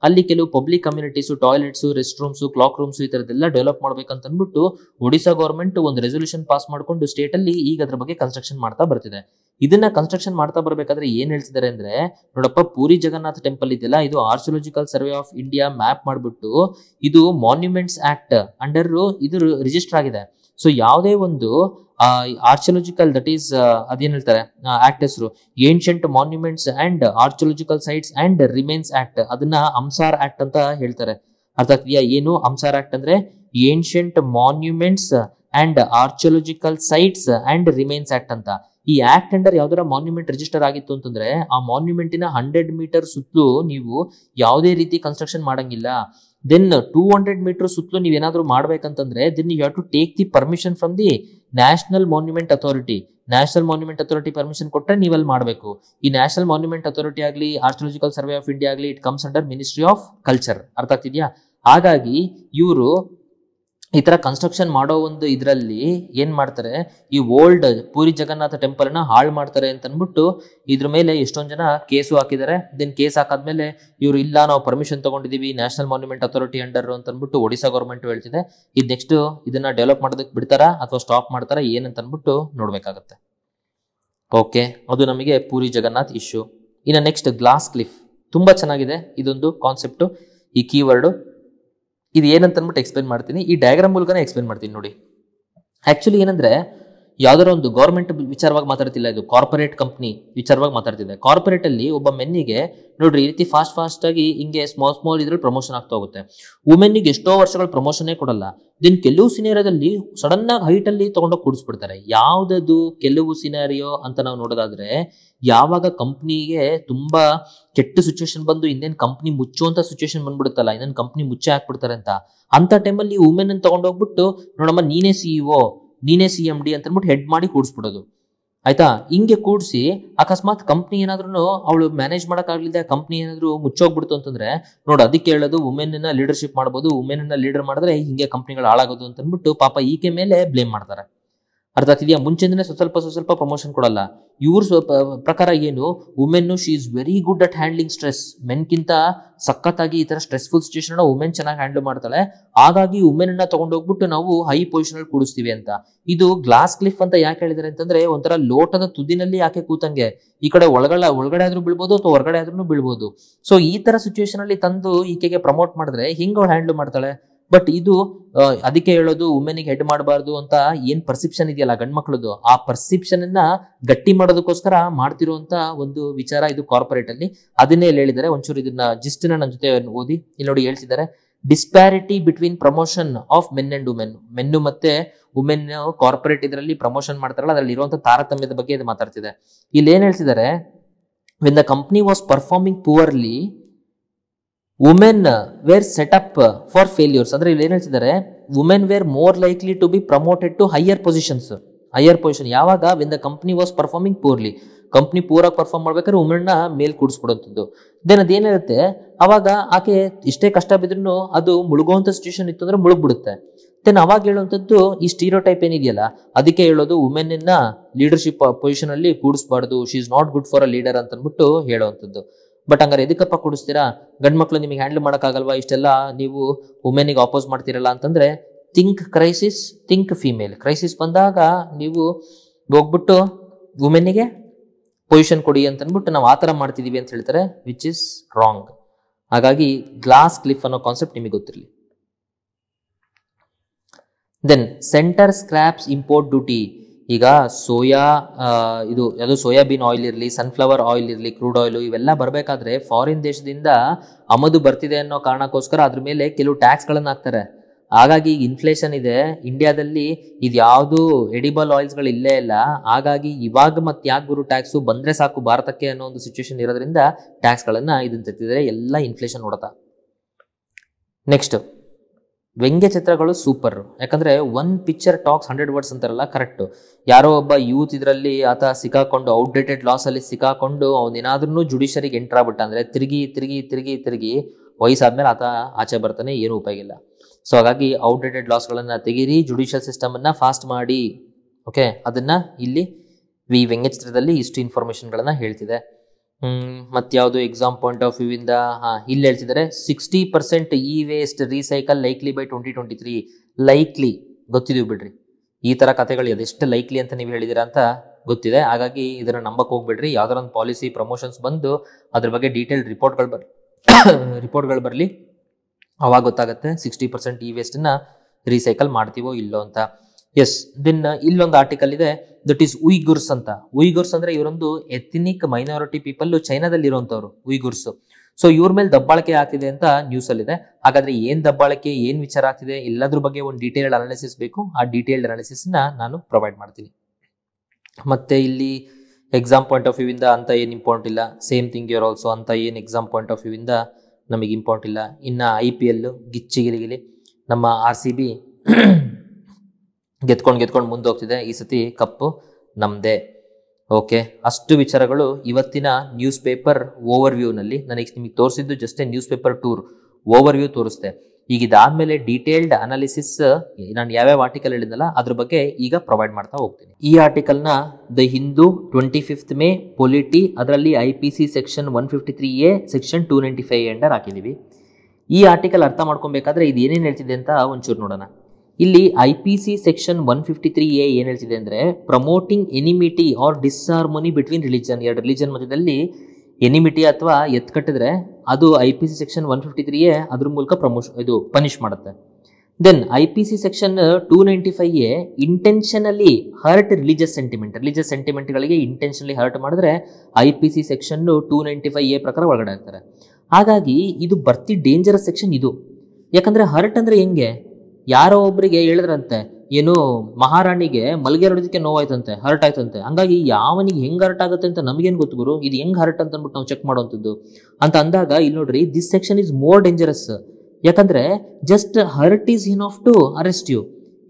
ಅಲ್ಲಿ ಕೆಲವು public communities toilets rest rooms cloak rooms ಈ ತರದೆಲ್ಲ ಡೆವಲಪ್ ಮಾಡ್ಬೇಕಂತ ಅಂದ್ಬಿಟ್ಟು ಒಡಿಶಾ ಗೌರ್ಮೆಂಟ್ ಒಂದು ರೆಸೊಲ್ಯೂಷನ್ ಪಾಸ್ ಮಾಡಿಕೊಂಡು ಸ್ಟೇಟ್ ಅಲ್ಲಿ ಈಗ ಅದ್ರ ಬಗ್ಗೆ ಕನ್ಸ್ಟ್ರಕ್ಷನ್ ಮಾಡ್ತಾ ಬರ್ತಿದೆ ಇದನ್ನ ಕನ್ಸ್ಟ್ರಕ್ಷನ್ ಮಾಡ್ತಾ ಬರ್ಬೇಕಾದ್ರೆ ಏನ್ ಹೇಳ್ತಿದ್ದಾರೆ ಅಂದ್ರೆ ನೋಡಪ್ಪ ಪೂರಿ ಜಗನ್ನಾಥ ಟೆಂಪಲ್ ಇದೆಯಲ್ಲ ಇದು archaeological survey of India map ಮಾಡ್ಬಿಟ್ಟು ಇದು ಮಾನ್ಯುಮೆಂಟ್ಸ್ ಆಕ್ಟ್ ಅಂಡರ್ ಇದು ರಿಜಿಸ್ಟರ್ ಆಗಿದೆ ಸೊ ಯಾವುದೇ ಒಂದು ಆರ್ಚಿಯಲಾಜಿಕಲ್ ದಟ್ ಈಸ್ ಅದೇನ್ ಹೇಳ್ತಾರೆ ಆಕ್ಟ್ ಹೆಸರು ancient monuments and archaeological sites and remains act ಅದನ್ನ ಅಂಸಾರ್ ಆಕ್ಟ್ ಅಂತ ಹೇಳ್ತಾರೆ ಅರ್ಥ ಏನು ಅಂಸಾರ್ ಆಕ್ಟ್ ಅಂದ್ರೆ ancient monuments and archaeological sites and remains act ಅಂತ ಈ ಆಕ್ಟ್ ಅಂಡರ್ ಯಾವ್ದಾರ ಮಾನ್ಯುಮೆಂಟ್ ರಿಜಿಸ್ಟರ್ ಆಗಿತ್ತು ಅಂತಂದ್ರೆ ಆ ಮಾನ್ಯುಮೆಂಟಿನ ಹಂಡ್ರೆಡ್ ಮೀಟರ್ ಸುತ್ತಲೂ ನೀವು ಯಾವುದೇ ರೀತಿ ಕನ್ಸ್ಟ್ರಕ್ಷನ್ ಮಾಡಂಗಿಲ್ಲ ದೆನ್ ಟೂ ಹಂಡ್ರೆಡ್ ಮೀಟರ್ ಸುತ್ತಲೂ ಏನಾದರೂ ಮಾಡ್ಬೇಕಂತಂದ್ರೆ then you have to take the permission from the national monument authority national monument authority permission ಕೊಟ್ಟರೆ ನೀವಲ್ಲಿ ಮಾಡಬೇಕು ಈ ನ್ಯಾಷನಲ್ ಮಾನ್ಯುಮೆಂಟ್ ಅಥಾರಿಟಿ ಆಗಲಿ ಆರ್ಕಿಯಾಲಜಿಕಲ್ ಸರ್ವೆ ಆಫ್ ಇಂಡಿಯಾ ಆಗಲಿ it comes under ministry of culture ಅರ್ಥ ಆಗ್ತಿದ್ಯಾ ಹಾಗಾಗಿ ಇವರು ಈ ತರ ಕನ್ಸ್ಟ್ರಕ್ಷನ್ ಮಾಡೋ ಒಂದು ಇದರಲ್ಲಿ ಏನ್ ಮಾಡ್ತಾರೆ ಈ ಓಲ್ಡ್ ಪೂರಿ ಜಗನ್ನಾಥ ಟೆಂಪಲ್ ನ ಹಾಳು ಮಾಡ್ತಾರೆ ಅಂತ ಅನ್ಬಿಟ್ಟು ಇದ್ರ ಮೇಲೆ ಎಷ್ಟೊಂದು ಜನ ಕೇಸು ಹಾಕಿದ್ದಾರೆ ದೆನ್ ಕೇಸ್ ಹಾಕಾದ್ಮೇಲೆ ಇವ್ರು ಇಲ್ಲ ನಾವು ಪರ್ಮಿಷನ್ ತಗೊಂಡಿದೀವಿ ನ್ಯಾಷನಲ್ ಮಾನ್ಯುಮೆಂಟ್ ಅಥಾರಿಟಿ ಅಂಡರ್ ಅಂತ ಅನ್ಬಿಟ್ಟು ಒಡಿಶಾ ಗೌರ್ಮೆಂಟ್ ಹೇಳ್ತಿದೆ ಇದ್ ನೆಕ್ಸ್ಟ್ ಇದನ್ನ ಡೆವಲಪ್ ಮಾಡೋದಕ್ಕೆ ಬಿಡ್ತಾರಾ ಅಥವಾ ಸ್ಟಾಪ್ ಮಾಡ್ತಾರಾ ಏನಂತ ಅನ್ಬಿಟ್ಟು ನೋಡ್ಬೇಕಾಗತ್ತೆ ಓಕೆ ಅದು ನಮಗೆ ಪೂರಿ ಜಗನ್ನಾಥ್ ಇಶ್ಯೂ ಇನ್ನ ನೆಕ್ಸ್ಟ್ ಗ್ಲಾಸ್ ಕ್ಲಿಫ್ ತುಂಬಾ ಚೆನ್ನಾಗಿದೆ ಇದೊಂದು ಕಾನ್ಸೆಪ್ಟು ಈ ಕೀವರ್ಡು ಇದು ಏನಂತ ಅಂದ್ಬಿಟ್ಟು ಎಕ್ಸ್ಪ್ಲೇನ್ ಮಾಡ್ತೀನಿ ಈ ಡಯಾಗ್ರಾಮ್ ಮೂಲಕನೇ ಎಕ್ಸ್ಪ್ಲೇನ್ ಮಾಡ್ತೀನಿ ನೋಡಿ ಆ್ಯಕ್ಚುಲಿ ಏನಂದ್ರೆ ಯಾವ್ದಾರ ಒಂದು ಗೌರ್ಮೆಂಟ್ ವಿಚಾರವಾಗಿ ಮಾತಾಡ್ತಿಲ್ಲ ಇದು ಕಾರ್ಪೊರೇಟ್ ಕಂಪ್ನಿ ವಿಚಾರವಾಗಿ ಮಾತಾಡ್ತಿದೆ ಕಾರ್ಪೊರೇಟ್ ಅಲ್ಲಿ ಒಬ್ಬ ಮೆನ್ನಿಗೆ ನೋಡ್ರಿ ಈ ರೀತಿ ಫಾಸ್ಟ್ ಫಾಸ್ಟ್ ಆಗಿ ಹಿಂಗೆ ಸ್ಮಾಲ್ ಸ್ಮಾಲ್ ಇದ್ರಲ್ಲಿ ಪ್ರಮೋಷನ್ ಆಗ್ತಾ ಹೋಗುತ್ತೆ ಗೆ ಎಷ್ಟೋ ವರ್ಷಗಳ ಪ್ರಮೋಷನೇ ಕೊಡಲ್ಲ ದಿನ ಕೆಲವು ಸಿನಿಯರದಲ್ಲಿ ಸಡನ್ ಆಗಿ ಹೈಟ್ ಅಲ್ಲಿ ತಗೊಂಡೋಗಿ ಕೂಡಿಸ್ಬಿಡ್ತಾರೆ ಯಾವ್ದದು ಕೆಲವು ಸಿನಾರಿಯೋ ಅಂತ ನಾವು ನೋಡೋದಾದ್ರೆ ಯಾವಾಗ ಕಂಪ್ನಿಗೆ ತುಂಬಾ ಕೆಟ್ಟ ಸಿಚುವೇಶನ್ ಬಂದು ಇನ್ನೇನ್ ಕಂಪ್ನಿ ಮುಚ್ಚುವಂತ ಸಿಚುವೇಶನ್ ಬಂದ್ಬಿಡುತ್ತಲ್ಲ ಇನ್ನೇನು ಕಂಪ್ನಿ ಮುಚ್ಚೆ ಹಾಕ್ಬಿಡ್ತಾರೆ ಅಂತ ಅಂತ ಟೈಮಲ್ಲಿ ವುಮೆನ್ ತಗೊಂಡೋಗ್ಬಿಟ್ಟು ನೋಡಮ್ಮ ನೀನೇ ಸಿಇಒ ನೀನೇ ಸಿ ಎಂ ಡಿ ಅಂತ ಹೆಡ್ ಮಾಡಿ ಕೂಡಿಸ್ಬಿಡೋದು ಆಯ್ತಾ ಹಿಂಗೆ ಕೂಡಿಸಿ ಅಕಸ್ಮಾತ್ ಕಂಪ್ನಿ ಏನಾದ್ರೂ ಅವಳು ಮ್ಯಾನೇಜ್ ಮಾಡೋಕ್ಕಾಗಲಿದೆ ಕಂಪ್ನಿ ಏನಾದರೂ ಮುಚ್ಚೋಗ್ಬಿಡ್ತು ಅಂತಂದ್ರೆ ನೋಡು ಅದಕ್ಕೆ ಹೇಳೋದು ವುಮೆನ್ನ ಲೀಡರ್ಶಿಪ್ ಮಾಡ್ಬೋದು ವುಮೆನ್ನ ಲೀಡರ್ ಮಾಡಿದ್ರೆ ಹಿಂಗೆ ಕಂಪ್ನಿಗಳು ಹಾಳಾಗೋದು ಅಂತಂದ್ಬಿಟ್ಟು ಪಾಪ ಈಕೆ ಮೇಲೆ ಬ್ಲೇಮ್ ಮಾಡ್ತಾರೆ ಅರ್ಥ ಆಗ್ತಿದೆಯಾ ಮುಂಚೆನೇ ಸ್ವಲ್ಪ ಸ್ವಲ್ಪ ಪ್ರಮೋಷನ್ ಕೊಡಲ್ಲ ಇವ್ರ ಪ್ರಕಾರ ಏನು women she is very good at handling stress ಮೆನ್ಗಿಂತ ಸಖತ್ತಾಗಿ ಈ ತರ ಸ್ಟ್ರೆಸ್ಫುಲ್ ಸಿಚುಯೇಷನ್ ವುಮೆನ್ ಚೆನ್ನಾಗಿ ಹ್ಯಾಂಡಲ್ ಮಾಡ್ತಾಳೆ ಹಾಗಾಗಿ ವುಮೆನ್ ಅನ್ನ ತಗೊಂಡೋಗ್ಬಿಟ್ಟು ನಾವು ಹೈ ಪೊಸಿಷನ್ ಅಲ್ಲಿ ಕೂಡಿಸ್ತೀವಿ ಅಂತ ಇದು ಗ್ಲಾಸ್ ಕ್ಲಿಫ್ ಅಂತ ಯಾಕೆ ಹೇಳಿದಾರೆ ಅಂತಂದ್ರೆ ಒಂಥರ ಲೋಟದ ತುದಿನಲ್ಲಿ ಯಾಕೆ ಕೂತಂಗೆ ಈ ಕಡೆ ಒಳಗಡೆ ಒಳಗಡೆ ಆದ್ರೂ ಬೀಳ್ಬೋದು ಅಥವಾ ಹೊರಗಡೆ ಆದ್ರೂ ಬೀಳ್ಬೋದು ಸೊ ಈ ತರ ಸಿಚುಯೇಷನ್ ಅಲ್ಲಿ ತಂದು ಈಕೆಗೆ ಪ್ರಮೋಟ್ ಮಾಡಿದ್ರೆ ಹಿಂಗ್ ಅವ್ಳು ಹ್ಯಾಂಡಲ್ ಮಾಡ್ತಾಳೆ ಬಟ್ ಇದು ಅದಕ್ಕೆ ಹೇಳೋದು ವುಮೆನಿಗೆ ಹೆಡ್ ಮಾಡಬಾರ್ದು ಅಂತ ಏನ್ ಪರ್ಸೆಪ್ಷನ್ ಇದೆಯಲ್ಲ ಗಂಡ್ಮಕ್ಳದ್ದು ಆ ಪರ್ಸೆಪ್ಷನ್ ಅನ್ನ ಗಟ್ಟಿ ಮಾಡೋದಕ್ಕೋಸ್ಕರ ಮಾಡ್ತಿರುವಂತ ಒಂದು ವಿಚಾರ ಇದು ಕಾರ್ಪೊರೇಟ್ ಅಲ್ಲಿ ಅದನ್ನೇ ಇಲ್ಲಿ ಹೇಳಿದ್ದಾರೆ ಒಂಚೂರು ಇದನ್ನ ಜಿಸ್ಟ್ನ ನನ್ನ ಜೊತೆ ಓದಿ ಇಲ್ಲಿ ನೋಡಿ ಹೇಳ್ತಿದ್ದಾರೆ disparity between promotion of men and women men ಮತ್ತೆ ವುಮೆನ್ ಕಾರ್ಪೊರೇಟ್ ಇದರಲ್ಲಿ ಪ್ರಮೋಷನ್ ಮಾಡ್ತಾರಲ್ಲ ಅದರಲ್ಲಿ ಇರುವಂತ ತಾರತಮ್ಯದ ಬಗ್ಗೆ ಇದು ಮಾತಾಡ್ತಿದೆ ಇಲ್ಲಿ ಏನ್ ಹೇಳ್ತಿದ್ದಾರೆ when the company was performing poorly women were set up for failures ಅಂದರೆ ಇಲ್ಲಿ ಏನು ಹೇಳ್ತಿದ್ದಾರೆ women were more likely to be promoted to higher positions higher position ಯಾವಾಗ when the company was performing poorly company ಪೂರಾಗಿ ಪರ್ಫಾರ್ಮ್ ಮಾಡ್ಬೇಕಾದ್ರೆ ವುಮೆನ್ನ ಮೇಲ್ ಕೂಡಿಸ್ಬಿಡುವಂಥದ್ದು then ಅದೇನಿರುತ್ತೆ ಅವಾಗ ಆಕೆ ಇಷ್ಟೇ ಕಷ್ಟ ಬಿದ್ರು ಅದು ಮುಳುಗುವಂಥ ಸಿಚುಯೇಷನ್ ಇತ್ತು ಅಂದ್ರೆ ಮುಳುಗ್ಬಿಡುತ್ತೆ ದೆನ್ ಅವಾಗ ಹೇಳುವಂಥದ್ದು ಈ ಸ್ಟೀರೋ ಟೈಪ್ ಏನಿದೆಯಲ್ಲ ಅದಕ್ಕೆ ಹೇಳೋದು ವುಮೆನ್ನ ಲೀಡರ್ಶಿಪ್ ಪೊಸಿಷನ್ ಅಲ್ಲಿ ಕೂಡಿಸ್ಬಾರ್ದು she is not good for a leader ಅಂತ ಅಂದ್ಬಿಟ್ಟು ಹೇಳುವಂಥದ್ದು ಬಟ್ ಹಂಗಾರೆ ಎದಕ್ಕಪ್ಪ ಕುಡಿಸ್ತೀರಾ ಗಂಡು ಮಕ್ಕಳು ನಿಮಗೆ ಹ್ಯಾಂಡಲ್ ಮಾಡೋಕ್ಕಾಗಲ್ವಾ ಇಷ್ಟೆಲ್ಲ ನೀವು ವುಮೆನಿಗೆ ಅಪೋಸ್ ಮಾಡ್ತಿರಲ್ಲ ಅಂತಂದ್ರೆ think crisis think female crisis ಬಂದಾಗ ನೀವು ಹೋಗ್ಬಿಟ್ಟು ವುಮೆನ್ನಿಗೆ ಪೊಸಿಷನ್ ಕೊಡಿ ಅಂತ ಅಂದ್ಬಿಟ್ಟು ನಾವು ಆ ಥರ ಮಾಡ್ತಿದ್ದೀವಿ ಅಂತ ಹೇಳ್ತಾರೆ ವಿಚ್ ಇಸ್ ರಾಂಗ್ ಹಾಗಾಗಿ ಗ್ಲಾಸ್ ಕ್ಲಿಫ್ ಅನ್ನೋ ಕಾನ್ಸೆಪ್ಟ್ ನಿಮಗೆ ಗೊತ್ತಿರಲಿ then centre scraps import duty ಈಗ ಸೋಯಾ ಇದು ಯಾವುದು ಸೋಯಾಬೀನ್ ಆಯಿಲ್ ಇರಲಿ ಸನ್ಫ್ಲವರ್ ಆಯಿಲ್ ಇರಲಿ ಕ್ರೂಡ್ ಆಯಿಲ್ ಇವೆಲ್ಲ ಬರಬೇಕಾದ್ರೆ ಫಾರಿನ್ ದೇಶದಿಂದ ಆಮದು ಬರ್ತಿದೆ ಅನ್ನೋ ಕಾರಣಕ್ಕೋಸ್ಕರ ಅದ್ರ ಮೇಲೆ ಕೆಲವು ಟ್ಯಾಕ್ಸ್ಗಳನ್ನು ಹಾಕ್ತಾರೆ ಹಾಗಾಗಿ ಇನ್ಫ್ಲೇಷನ್ ಇದೆ ಇಂಡಿಯಾದಲ್ಲಿ ಇದು ಯಾವುದು ಎಡಿಬಲ್ ಆಯಿಲ್ಸ್ಗಳು ಇಲ್ಲೇ ಇಲ್ಲ ಹಾಗಾಗಿ ಇವಾಗ ಮತ್ತೆ ಯಾಕೆ ಗುರು ಟ್ಯಾಕ್ಸು ಬಂದರೆ ಸಾಕು ಭಾರತಕ್ಕೆ ಅನ್ನೋ ಒಂದು ಸಿಚುವೇಶನ್ ಇರೋದ್ರಿಂದ ಟ್ಯಾಕ್ಸ್ಗಳನ್ನು ಇದನ್ನು ತೆತ್ತಿದರೆ ಎಲ್ಲ ಇನ್ಫ್ಲೇಷನ್ ನೋಡತ್ತ ನೆಕ್ಸ್ಟ್ ವ್ಯಂಗ್ಯ ಚಿತ್ರಗಳು ಸೂಪರ್ ಯಾಕಂದ್ರೆ one picture talks hundred words ಅಂತಾರಲ್ಲ ಕರೆಕ್ಟ್ ಯಾರೋ ಒಬ್ಬ ಯೂತ್ ಇದರಲ್ಲಿ ಆತ ಸಿಕ್ಕಾಕೊಂಡು ಔಟ್ಡೇಟೆಡ್ ಲಾಸ್ ಅಲ್ಲಿ ಸಿಕ್ಕಾಕೊಂಡು ಅವನೇನಾದ್ರೂ ಜುಡಿಷರಿಗೆ ಎಂಟರ್ ಆಗ್ಬಿಟ್ಟ ಅಂದ್ರೆ ತಿರುಗಿ ತಿರುಗಿ ತಿರುಗಿ ತಿರುಗಿ ವಯಸ್ಸಾದ್ಮೇಲೆ ಆತ ಆಚೆ ಬರ್ತಾನೆ ಏನು ಉಪಯೋಗ ಇಲ್ಲ ಸೊ ಹಾಗಾಗಿ ಔಟ್ಡೇಟೆಡ್ ಲಾಸ್ಗಳನ್ನ ತೆಗೀರಿ ಜುಡಿಷಿಯಲ್ ಸಿಸ್ಟಮ್ ಅನ್ನ ಫಾಸ್ಟ್ ಮಾಡಿ ಓಕೆ ಅದನ್ನ ಇಲ್ಲಿ ವಿ ವ್ಯಂಗ್ಯ ಚಿತ್ರದಲ್ಲಿ ಇಷ್ಟು ಇನ್ಫಾರ್ಮೇಶನ್ಗಳನ್ನ ಹೇಳ್ತಿದೆ ಮತ್ತು ಯಾವುದು ಎಕ್ಸಾಮ್ ಪಾಯಿಂಟ್ ಆಫ್ ವ್ಯೂ ಇಂದ ಇಲ್ಲಿ ಹೇಳ್ತಿದ್ದಾರೆ sixty percent E waste recycle likely by twenty twenty three likely ಗೊತ್ತಿದೀವಿ ಬಿಡ್ರಿ ಈ ತರ ಕಥೆಗಳು ಅದೆಷ್ಟು ಲೈಕ್ಲಿ ಅಂತ ನೀವು ಹೇಳಿದಿರ ಅಂತ ಗೊತ್ತಿದೆ ಹಾಗಾಗಿ ಇದನ್ನ ನಂಬಕ್ ಹೋಗ್ಬಿಡ್ರಿ ಯಾವ್ದಾರ ಒಂದು ಪಾಲಿಸಿ ಪ್ರಮೋಷನ್ಸ್ ಬಂದು ಅದ್ರ ಬಗ್ಗೆ ಡೀಟೇಲ್ ರಿಪೋರ್ಟ್ಗಳು ಬರ್ ರಿಪೋರ್ಟ್ಗಳು ಬರಲಿ ಅವಾಗ ಗೊತ್ತಾಗುತ್ತೆ ಸಿಕ್ಸ್ಟಿ ಪರ್ಸೆಂಟ್ ಇ ವೇಸ್ಟನ್ನ ರೀಸೈಕಲ್ ಮಾಡ್ತೀವೋ ಇಲ್ಲೋ ಅಂತ ಎಸ್ ದೆನ್ uh, ಇಲ್ಲೊಂದು ಆರ್ಟಿಕಲ್ ಇದೆ ದಟ್ ಈಸ್ ಉಯ್ಗುರ್ಸ್ ಅಂತ ಉಯ್ಗುರ್ಸ್ ಅಂದ್ರೆ ಇವರೊಂದು ಎಥನಿಕ್ ಮೈನಾರಿಟಿ ಪೀಪಲ್ ಚೈನಾದಲ್ಲಿ ಇರುವಂತವ್ರು ಉಯ್ಗುರ್ಸ್ ಸೊ ಇವ್ರ ಮೇಲೆ ದಬ್ಬಾಳಿಕೆ ಆಗ್ತಿದೆ ಅಂತ ನ್ಯೂಸ್ ಅಲ್ಲಿ ಇದೆ ಹಾಗಾದ್ರೆ ಏನ್ ದಬ್ಬಾಳಿಕೆ ಏನ್ ವಿಚಾರ ಆಗ್ತಿದೆ ಎಲ್ಲದ್ರ ಬಗ್ಗೆ ಒಂದು ಡೀಟೇಲ್ಡ್ ಅನಾಲಿಸಿಸ್ ಬೇಕು ಆ ಡೀಟೇಲ್ಡ್ ಅನಾಲಿಸಿಸ್ ನಾನು ಪ್ರೊವೈಡ್ ಮಾಡ್ತೀನಿ ಮತ್ತೆ ಇಲ್ಲಿ ಎಕ್ಸಾಮ್ ಪಾಯಿಂಟ್ ಆಫ್ ವ್ಯೂ ಇಂದ ಅಂತ ಏನು ಇಂಪಾರ್ಟೆಂಟ್ ಇಲ್ಲ ಸೇಮ್ ಥಿಂಗ್ ಯೂರ್ ಆಲ್ಸೋ ಅಂತ ಏನು ಎಕ್ಸಾಮ್ ಪಾಯಿಂಟ್ ಆಫ್ ವ್ಯೂ ಇಂದ ನಮಗೆ ಇಂಪಾರ್ಟೆಂಟ್ ಇಲ್ಲ ಇನ್ನು ಐ ಪಿ ಎಲ್ ಗಿಚ್ಚಿಗಿರಿಗಿಲಿ ನಮ್ಮ ಆರ್ ಸಿ ಬಿ ಗೆದ್ಕೊಂಡು ಗೆದ್ಕೊಂಡು ಮುಂದೆ ಹೋಗ್ತಿದೆ ಈ ಸತಿ ಕಪ್ಪು ನಮ್ಮದೇ ಓಕೆ ಅಷ್ಟು ವಿಚಾರಗಳು ಇವತ್ತಿನ ನ್ಯೂಸ್ ಪೇಪರ್ ಓವರ್ ವ್ಯೂನಲ್ಲಿ ನನಗೆ ನಿಮಗೆ ತೋರಿಸಿದ್ದು just newspaper tour overview ತೋರಿಸ್ತೆ ಈಗ ಇದಾದ್ಮೇಲೆ ಡೀಟೇಲ್ಡ್ ಅನಾಲಿಸಿಸ್ ನಾನು ಯಾವ್ಯಾವ ಆರ್ಟಿಕಲ್ ಹೇಳಿದ್ನಲ್ಲ ಅದ್ರ ಬಗ್ಗೆ ಈಗ ಪ್ರೊವೈಡ್ ಮಾಡ್ತಾ ಹೋಗ್ತೀನಿ ಈ ಆರ್ಟಿಕಲ್ನ the Hindu twenty fifth May polity ಅದರಲ್ಲಿ I P C section one fifty three A section two ninety five under ಹಾಕಿದ್ದೀವಿ ಈ ಆರ್ಟಿಕಲ್ ಅರ್ಥ ಮಾಡ್ಕೊಬೇಕಾದ್ರೆ ಇದು ಏನೇನು ಹೇಳ್ತಿದೆ ಅಂತ ಒಂಚೂರು ನೋಡೋಣ ಇಲ್ಲಿ I P C section one fifty three A ಏನು ಹೇಳ್ತಿದೆ ಅಂದರೆ promoting enmity or disharmony between religion ಎರಡು ರಿಲಿಜನ್ ಮಧ್ಯದಲ್ಲಿ ಎನಿಮಿಟಿ ಅಥವಾ ಎತ್ಕಟ್ಟಿದ್ರೆ ಅದು I P C section one fifty three A ಅದ್ರ ಮೂಲಕ ಪ್ರಮೋಷ್ ಇದು ಪನಿಷ್ ಮಾಡುತ್ತೆ then I P C section two ninety five A intentionally hurt religious sentiment religious ಸೆಂಟಿಮೆಂಟ್ಗಳಿಗೆ ಇಂಟೆನ್ಷನಲಿ ಹರ್ಟ್ ಮಾಡಿದ್ರೆ I P C section two ninety five A ಪ್ರಕಾರ ಒಳಗಡೆ ಆಗ್ತಾರೆ ಹಾಗಾಗಿ ಇದು ಬರ್ತಿ ಡೇಂಜರಸ್ ಸೆಕ್ಷನ್ ಇದು ಯಾಕಂದರೆ ಹರ್ಟ್ ಅಂದರೆ ಹೆಂಗೆ ಯಾರೋ ಒಬ್ಬರಿಗೆ ಹೇಳಿದ್ರಂತೆ ಏನು ಮಹಾರಾಣಿಗೆ ಮಲ್ಗೆ ಹರಡೋದಕ್ಕೆ ನೋವಾಯ್ತಂತೆ ಹರ್ಟ್ ಆಯ್ತಂತೆ ಹಂಗಾಗಿ ಯಾವನಿಗೆ ಹೆಂಗ್ ಹರ್ಟ್ ಆಗುತ್ತೆ ಅಂತ ನಮಗೇನು ಗೊತ್ತು ಗುರು ಇದು ಹೆಂಗ್ ಹರ್ಟ್ ಅಂತ ಅಂದ್ಬಿಟ್ಟು ನಾವು ಚೆಕ್ ಮಾಡುವಂಥದ್ದು ಅಂತ ಅಂದಾಗ ಇಲ್ಲಿ ನೋಡ್ರಿ this section is more dangerous ಯಾಕಂದ್ರೆ just hurt is enough to arrest you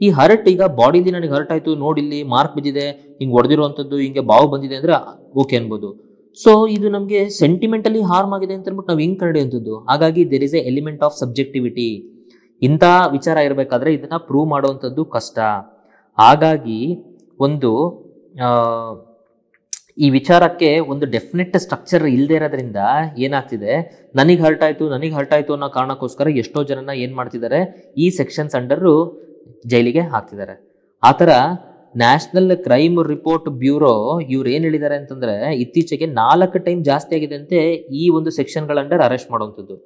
ಈ ಹರ್ಟ್ ಈಗ ಬಾಡಿಲಿ ನನಗೆ ಹರ್ಟ್ ಆಯ್ತು ನೋಡಿಲ್ಲಿ ಮಾರ್ಕ್ ಬಿದ್ದಿದೆ ಹಿಂಗೆ ಹೊಡೆದಿರುವಂಥದ್ದು ಹಿಂಗೆ ಬಾವು ಬಂದಿದೆ ಅಂದ್ರೆ ಓಕೆ ಅನ್ಬೋದು ಸೊ ಇದು ನಮಗೆ ಸೆಂಟಿಮೆಂಟಲಿ ಹಾರ್ಮ್ ಆಗಿದೆ ಅಂತ ಅಂದ್ಬಿಟ್ಟು ನಾವು ಹಿಂಗೆ ಅಂಥದ್ದು ಹಾಗಾಗಿ there is a element of subjectivity ಇಂಥ ವಿಚಾರ ಇರಬೇಕಾದ್ರೆ ಇದನ್ನ ಪ್ರೂವ್ ಮಾಡುವಂಥದ್ದು ಕಷ್ಟ ಹಾಗಾಗಿ ಒಂದು ಈ ವಿಚಾರಕ್ಕೆ ಒಂದು ಡೆಫಿನೆಟ್ ಸ್ಟ್ರಕ್ಚರ್ ಇಲ್ಲದೆ ಇರೋದ್ರಿಂದ ಏನಾಗ್ತಿದೆ ನನಗೆ ಹರ್ಟ್ ಆಯಿತು ನನಗೆ ಹರ್ಟ್ ಆಯಿತು ಅನ್ನೋ ಕಾರಣಕ್ಕೋಸ್ಕರ ಎಷ್ಟೋ ಜನನ ಏನು ಮಾಡ್ತಿದ್ದಾರೆ ಈ ಸೆಕ್ಷನ್ಸ್ ಅಂಡರು ಜೈಲಿಗೆ ಹಾಕ್ತಿದ್ದಾರೆ ಆ ಥರ ನ್ಯಾಷನಲ್ ಕ್ರೈಮ್ ರಿಪೋರ್ಟ್ ಬ್ಯೂರೋ ಇವ್ರು ಏನು ಹೇಳಿದ್ದಾರೆ ಅಂತಂದರೆ ಇತ್ತೀಚೆಗೆ ನಾಲ್ಕು ಟೈಮ್ ಜಾಸ್ತಿ ಆಗಿದೆ ಅಂತೆ ಈ ಒಂದು ಸೆಕ್ಷನ್ಗಳ ಅಂಡರ್ ಅರೆಸ್ಟ್ ಮಾಡುವಂಥದ್ದು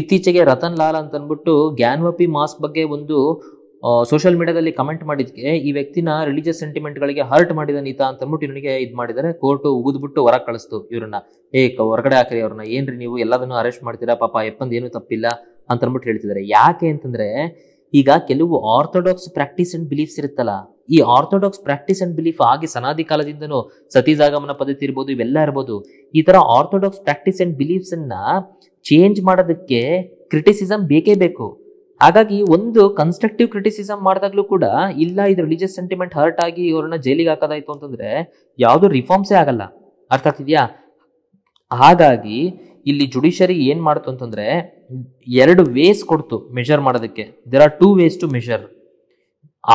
ಇತ್ತೀಚೆಗೆ ರತನ್ ಲಾಲ್ ಅಂತ ಅಂದ್ಬಿಟ್ಟು ಗ್ಯಾನ್ವಪಿ ಮಾಸ್ಕ್ ಬಗ್ಗೆ ಒಂದು ಸೋಷಿಯಲ್ ಮೀಡಿಯಾದಲ್ಲಿ ಕಮೆಂಟ್ ಮಾಡಿದ್ಕೆ ಈ ವ್ಯಕ್ತಿನ ರಿಲಿಜಿಯಸ್ ಸೆಂಟಿಮೆಂಟ್ಗಳಿಗೆ ಹರ್ಟ್ ಮಾಡಿದ ನೀತ ಅಂತ ಅಂದ್ಬಿಟ್ಟು ಇವನಿಗೆ ಇದು ಮಾಡಿದರೆ ಕೋರ್ಟು ಉಗಿದ್ಬಿಟ್ಟು ಹೊರಗೆ ಕಳಿಸ್ತು ಇವ್ರನ್ನ ಏ ಹೊರಗಡೆ ಹಾಕ್ರಿ ಅವ್ರನ್ನ ಏನ್ರಿ ನೀವು ಎಲ್ಲದನ್ನು ಅರೆಸ್ಟ್ ಮಾಡ್ತೀರಾ ಪಾಪ ಎಪ್ಪಂದ್ ಏನು ತಪ್ಪಿಲ್ಲ ಅಂತ ಅಂದ್ಬಿಟ್ಟು ಹೇಳ್ತಿದ್ದಾರೆ ಯಾಕೆ ಅಂತಂದ್ರೆ ಈಗ ಕೆಲವು ಆರ್ಥೋಡಾಕ್ಸ್ ಪ್ರಾಕ್ಟೀಸ್ ಅಂಡ್ ಬಿಲೀಫ್ಸ್ ಇರುತ್ತಲ್ಲ ಈ ಆರ್ಥೋಡಾಕ್ಸ್ ಪ್ರಾಕ್ಟೀಸ್ ಅಂಡ್ ಬಿಲೀಫ್ ಆಗಿ ಸನಾದಿ ಕಾಲದಿಂದನೂ ಸತೀಜಾಗಮನ ಪದ್ಧತಿ ಇರ್ಬೋದು ಇವೆಲ್ಲ ಇರ್ಬೋದು ಈ ತರ ಆರ್ಥೋಡಾಕ್ಸ್ ಪ್ರಾಕ್ಟೀಸ್ ಅಂಡ್ ಬಿಲೀಫ್ಸ್ ಅನ್ನ ಚೇಂಜ್ ಮಾಡೋದಕ್ಕೆ ಕ್ರಿಟಿಸಿಸಂ ಬೇಕೇ ಬೇಕು ಹಾಗಾಗಿ ಒಂದು ಕನ್ಸ್ಟ್ರಕ್ಟಿವ್ ಕ್ರಿಟಿಸಿಸಮ್ ಮಾಡಿದಾಗ್ಲೂ ಕೂಡ ಇಲ್ಲ ಇದು ರಿಲಿಜಿಯಸ್ ಸೆಂಟಿಮೆಂಟ್ ಹರ್ಟ್ ಆಗಿ ಇವ್ರನ್ನ ಜೈಲಿಗೆ ಹಾಕೋದಾಯ್ತು ಅಂತಂದ್ರೆ ಯಾವುದೂ ರಿಫಾರ್ಮ್ಸೇ ಆಗಲ್ಲ ಅರ್ಥ ಆಗ್ತಿದ್ಯಾ ಹಾಗಾಗಿ ಇಲ್ಲಿ ಜುಡಿಷರಿ ಏನು ಮಾಡ್ತು ಅಂತಂದ್ರೆ ಎರಡು ವೇಸ್ ಕೊಡ್ತು ಮೆಷರ್ ಮಾಡೋದಕ್ಕೆ there are two ways to measure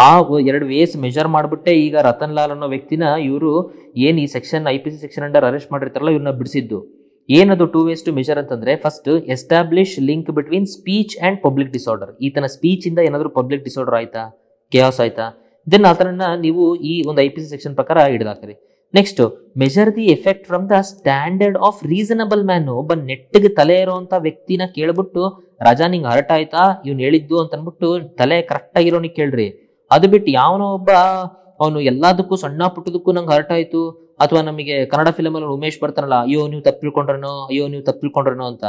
ಆ ಎರಡು ವೇಸ್ ಮೆಜರ್ ಮಾಡಿಬಿಟ್ಟೆ ಈಗ ರತನ್ ಲಾಲ್ ಅನ್ನೋ ವ್ಯಕ್ತಿನ ಇವರು ಏನು ಈ section I P C section under arrest ಮಾಡಿರ್ತಾರಲ್ಲ ಇವ್ರನ್ನ ಬಿಡಿಸಿದ್ದು ಏನದು ಟೂ ವೇಸ್ ಟು ಮೆಜರ್ ಅಂತಂದ್ರೆ first establish link between speech and public disorder ಈತನ ಸ್ಪೀಚ್ ಇಂದ ಏನಾದರೂ ಪಬ್ಲಿಕ್ ಡಿಸಾರ್ಡರ್ ಆಯ್ತಾ ಕೇಸ್ ಆಯ್ತಾ ದೆನ್ ಆತನನ್ನ ನೀವು ಈ ಒಂದು ಐ ಪಿ ಸಿ ಸೆಕ್ಷನ್ ಪ್ರಕಾರ ಹಿಡಿದಾಕ್ರಿ next measure the effect from the standard of reasonable man ಒಬ್ಬ ನೆಟ್ಟಿಗೆ ತಲೆ ಇರೋಂತ ವ್ಯಕ್ತಿನ ಕೇಳ್ಬಿಟ್ಟು ರಜಾ ನಿಂಗೆ ಹರಟ್ ಆಯ್ತಾ ಇವ್ನು ಹೇಳಿದ್ದು ಅಂತ ತಲೆ ಕರೆಕ್ಟ್ ಆಗಿರೋನಿಗೆ ಕೇಳ್ರಿ ಅದು ಬಿಟ್ಟು ಯಾವನೋ ಒಬ್ಬ ಅವನು ಎಲ್ಲದಕ್ಕೂ ಸಣ್ಣ ಪುಟ್ಟದಕ್ಕೂ ನಂಗೆ ಹರ್ಟ್ ಆಯ್ತು ಅಥವಾ ನಮಗೆ ಕನ್ನಡ ಫಿಲಮಲ್ಲಿ ಉಮೇಶ್ ಬರ್ತಾನಲ್ಲ ಅಯ್ಯೋ ನೀವು ತಪ್ಪಿಳ್ಕೊಂಡ್ರನೋ ಅಯ್ಯೋ ನೀವು ತಪ್ಪಿಳ್ಕೊಂಡ್ರನೋ ಅಂತ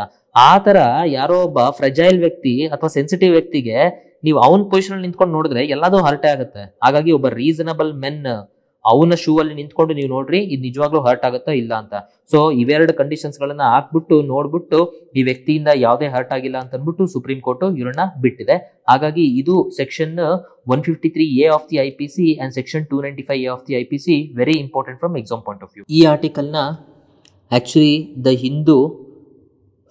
ಆ ಯಾರೋ ಒಬ್ಬ ಫ್ರೆಜೈಲ್ ವ್ಯಕ್ತಿ ಅಥವಾ ಸೆನ್ಸಿಟಿವ್ ವ್ಯಕ್ತಿಗೆ ನೀವು ಅವನ್ ಪೊಸಿಷನ್ ನಿಂತ್ಕೊಂಡು ನೋಡಿದ್ರೆ ಎಲ್ಲದೂ ಹರ್ಟ್ ಆಗುತ್ತೆ ಹಾಗಾಗಿ ಒಬ್ಬ ರೀಸನಬಲ್ ಮೆನ್ ಅವನ ಶೂ ಅಲ್ಲಿ ನಿಂತ್ಕೊಂಡು ನೀವು ನೋಡ್ರಿ ಇದು ನಿಜವಾಗ್ಲೂ ಹರ್ಟ್ ಆಗುತ್ತಾ ಇಲ್ಲ ಅಂತ ಸೊ ಇವೆರಡು ಕಂಡೀಷನ್ಸ್ ಗಳನ್ನ ಹಾಕ್ಬಿಟ್ಟು ನೋಡ್ಬಿಟ್ಟು ಈ ವ್ಯಕ್ತಿಯಿಂದ ಯಾವುದೇ ಹರ್ಟ್ ಆಗಿಲ್ಲ ಅಂತ ಅಂದ್ಬಿಟ್ಟು ಸುಪ್ರೀಂ ಕೋರ್ಟ್ ಇವರನ್ನ ಬಿಟ್ಟಿದೆ ಹಾಗಾಗಿ ಇದು section one fifty three A of the I P C and section two ninety five A of the I P C very important from exam point of view ಈ ಆರ್ಟಿಕಲ್ನ actually the Hindu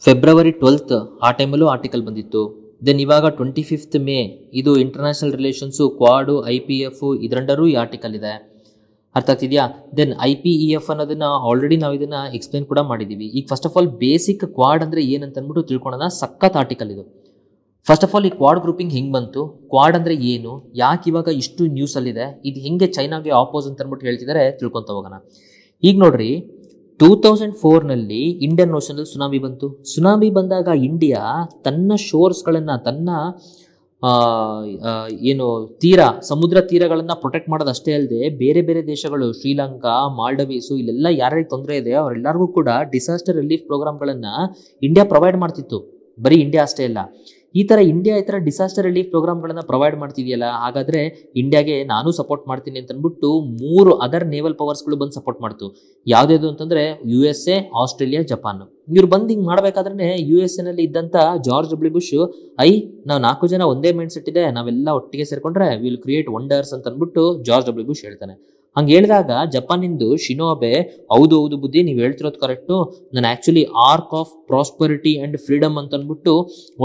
February twelfth ಆ ಟೈಮಲ್ಲೂ article ಬಂದಿತ್ತು then ಇವಾಗ twenty fifth May ಇದು international relations quad I P F ಇದರಂಡರೂ ಈ article ಇದೆ ಅರ್ಥ ಆಗ್ತಿದೆಯಾ then I P E e F ಅನ್ನೋದನ್ನ ಆಲ್ರೆಡಿ ನಾವು ಇದನ್ನ ಎಕ್ಸ್ಪ್ಲೈನ್ ಕೂಡ ಮಾಡಿದ್ದೀವಿ ಈಗ first of all basic quad ಅಂದರೆ ಏನಂತ ಅನ್ಬಿಟ್ಟು ತಿಳ್ಕೊಳೋಣ ಸಖತ್ ಆರ್ಟಿಕಲ್ ಇದು ಫಸ್ಟ್ ಆಫ್ ಆಲ್ ಈ ಕ್ವಾಡ್ ಗ್ರೂಪಿಂಗ್ ಹೆಂಗೆ ಬಂತು ಕ್ವಾಡ್ ಅಂದರೆ ಏನು ಯಾಕೆ ಇವಾಗ ಇಷ್ಟು ನ್ಯೂಸ್ ಅಲ್ಲಿದೆ ಇದು ಹೆಂಗೆ ಚೈನಾಗೆ ಆಪೋಸ್ ಅಂತ ಅಂದ್ಬಿಟ್ಟು ಹೇಳ್ತಿದ್ದಾರೆ ತಿಳ್ಕೊತ ಹೋಗೋಣ ಈಗ ನೋಡ್ರಿ ಟೂ ತೌಸಂಡ್ ಫೋರ್ನಲ್ಲಿ ಇಂಡಿಯನ್ ಓಷನಲ್ಲಿ ಸುನಾಮಿ ಬಂತು ಸುನಾಮಿ ಬಂದಾಗ ಇಂಡಿಯಾ ತನ್ನ ಶೋರ್ಸ್ಗಳನ್ನು ತನ್ನ ಆ ಏನು ತೀರ ಸಮುದ್ರ ತೀರಗಳನ್ನ ಪ್ರೊಟೆಕ್ಟ್ ಮಾಡೋದು ಅಷ್ಟೇ ಅಲ್ಲದೆ ಬೇರೆ ಬೇರೆ ದೇಶಗಳು ಶ್ರೀಲಂಕಾ ಮಾಲ್ಡವೀಸು ಇಲ್ಲೆಲ್ಲ ಯಾರ್ಯಾರಿಗೆ ತೊಂದರೆ ಇದೆ ಅವರೆಲ್ಲರಿಗೂ ಕೂಡ ಡಿಸಾಸ್ಟರ್ ರಿಲೀಫ್ ಪ್ರೋಗ್ರಾಮ್ಗಳನ್ನು ಇಂಡಿಯಾ ಪ್ರೊವೈಡ್ ಮಾಡ್ತಿತ್ತು ಬರೀ ಇಂಡಿಯಾ ಅಷ್ಟೇ ಇಲ್ಲ ಈ ತರ ಇಂಡಿಯಾ ಈ ತರ ಡಿಸಾಸ್ಟರ್ ರಿಲೀಫ್ ಪ್ರೋಗ್ರಾಮ್ಗಳನ್ನು ಪ್ರೊವೈಡ್ ಮಾಡ್ತಿದೆಯಲ್ಲ ಹಾಗಾದ್ರೆ ಇಂಡಿಯಾಗೆ ನಾನು ಸಪೋರ್ಟ್ ಮಾಡ್ತೀನಿ ಅಂತ ಅಂದ್ಬಿಟ್ಟು ಮೂರು ಅದರ್ ನೇವಲ್ ಪವರ್ಸ್ಗಳು ಬಂದು ಸಪೋರ್ಟ್ ಮಾಡ್ತು ಯಾವ್ದು ಅಂತಂದ್ರೆ U S A Australia Japan ಇವ್ರು ಬಂದು ಹಿಂಗೆ ಮಾಡ್ಬೇಕಾದ್ರೆ ಯು ಎಸ್ ಎನಲ್ಲಿ ಇದ್ದಂಥ ಜಾರ್ಜ್ ಡಬ್ಲ್ಯೂ ಬುಷ್ ಐ ನಾವು ನಾಲ್ಕು ಜನ ಒಂದೇ ಮೈಂಡ್ ಸೆಟ್ ಇದೆ ನಾವೆಲ್ಲ ಒಟ್ಟಿಗೆ ಸೇರ್ಕೊಂಡ್ರೆ ವಿಲ್ ಕ್ರಿಯೇಟ್ ವಂಡರ್ಸ್ ಅಂತ ಅಂದ್ಬಿಟ್ಟು ಜಾರ್ಜ್ ಡಬ್ಲ್ಯೂ ಬುಷ್ ಹೇಳ್ತಾನೆ ಹಂಗೆ ಹೇಳಿದಾಗ ಜಪಾನಿಂದು ಶಿನೋಬೆ ಹೌದು ಹೌದು ಬುದ್ಧಿ ನೀವು ಹೇಳ್ತಿರೋದು ಕರೆಕ್ಟು ನಾನು actually arc of prosperity and freedom ಅಂತ ಅಂದ್ಬಿಟ್ಟು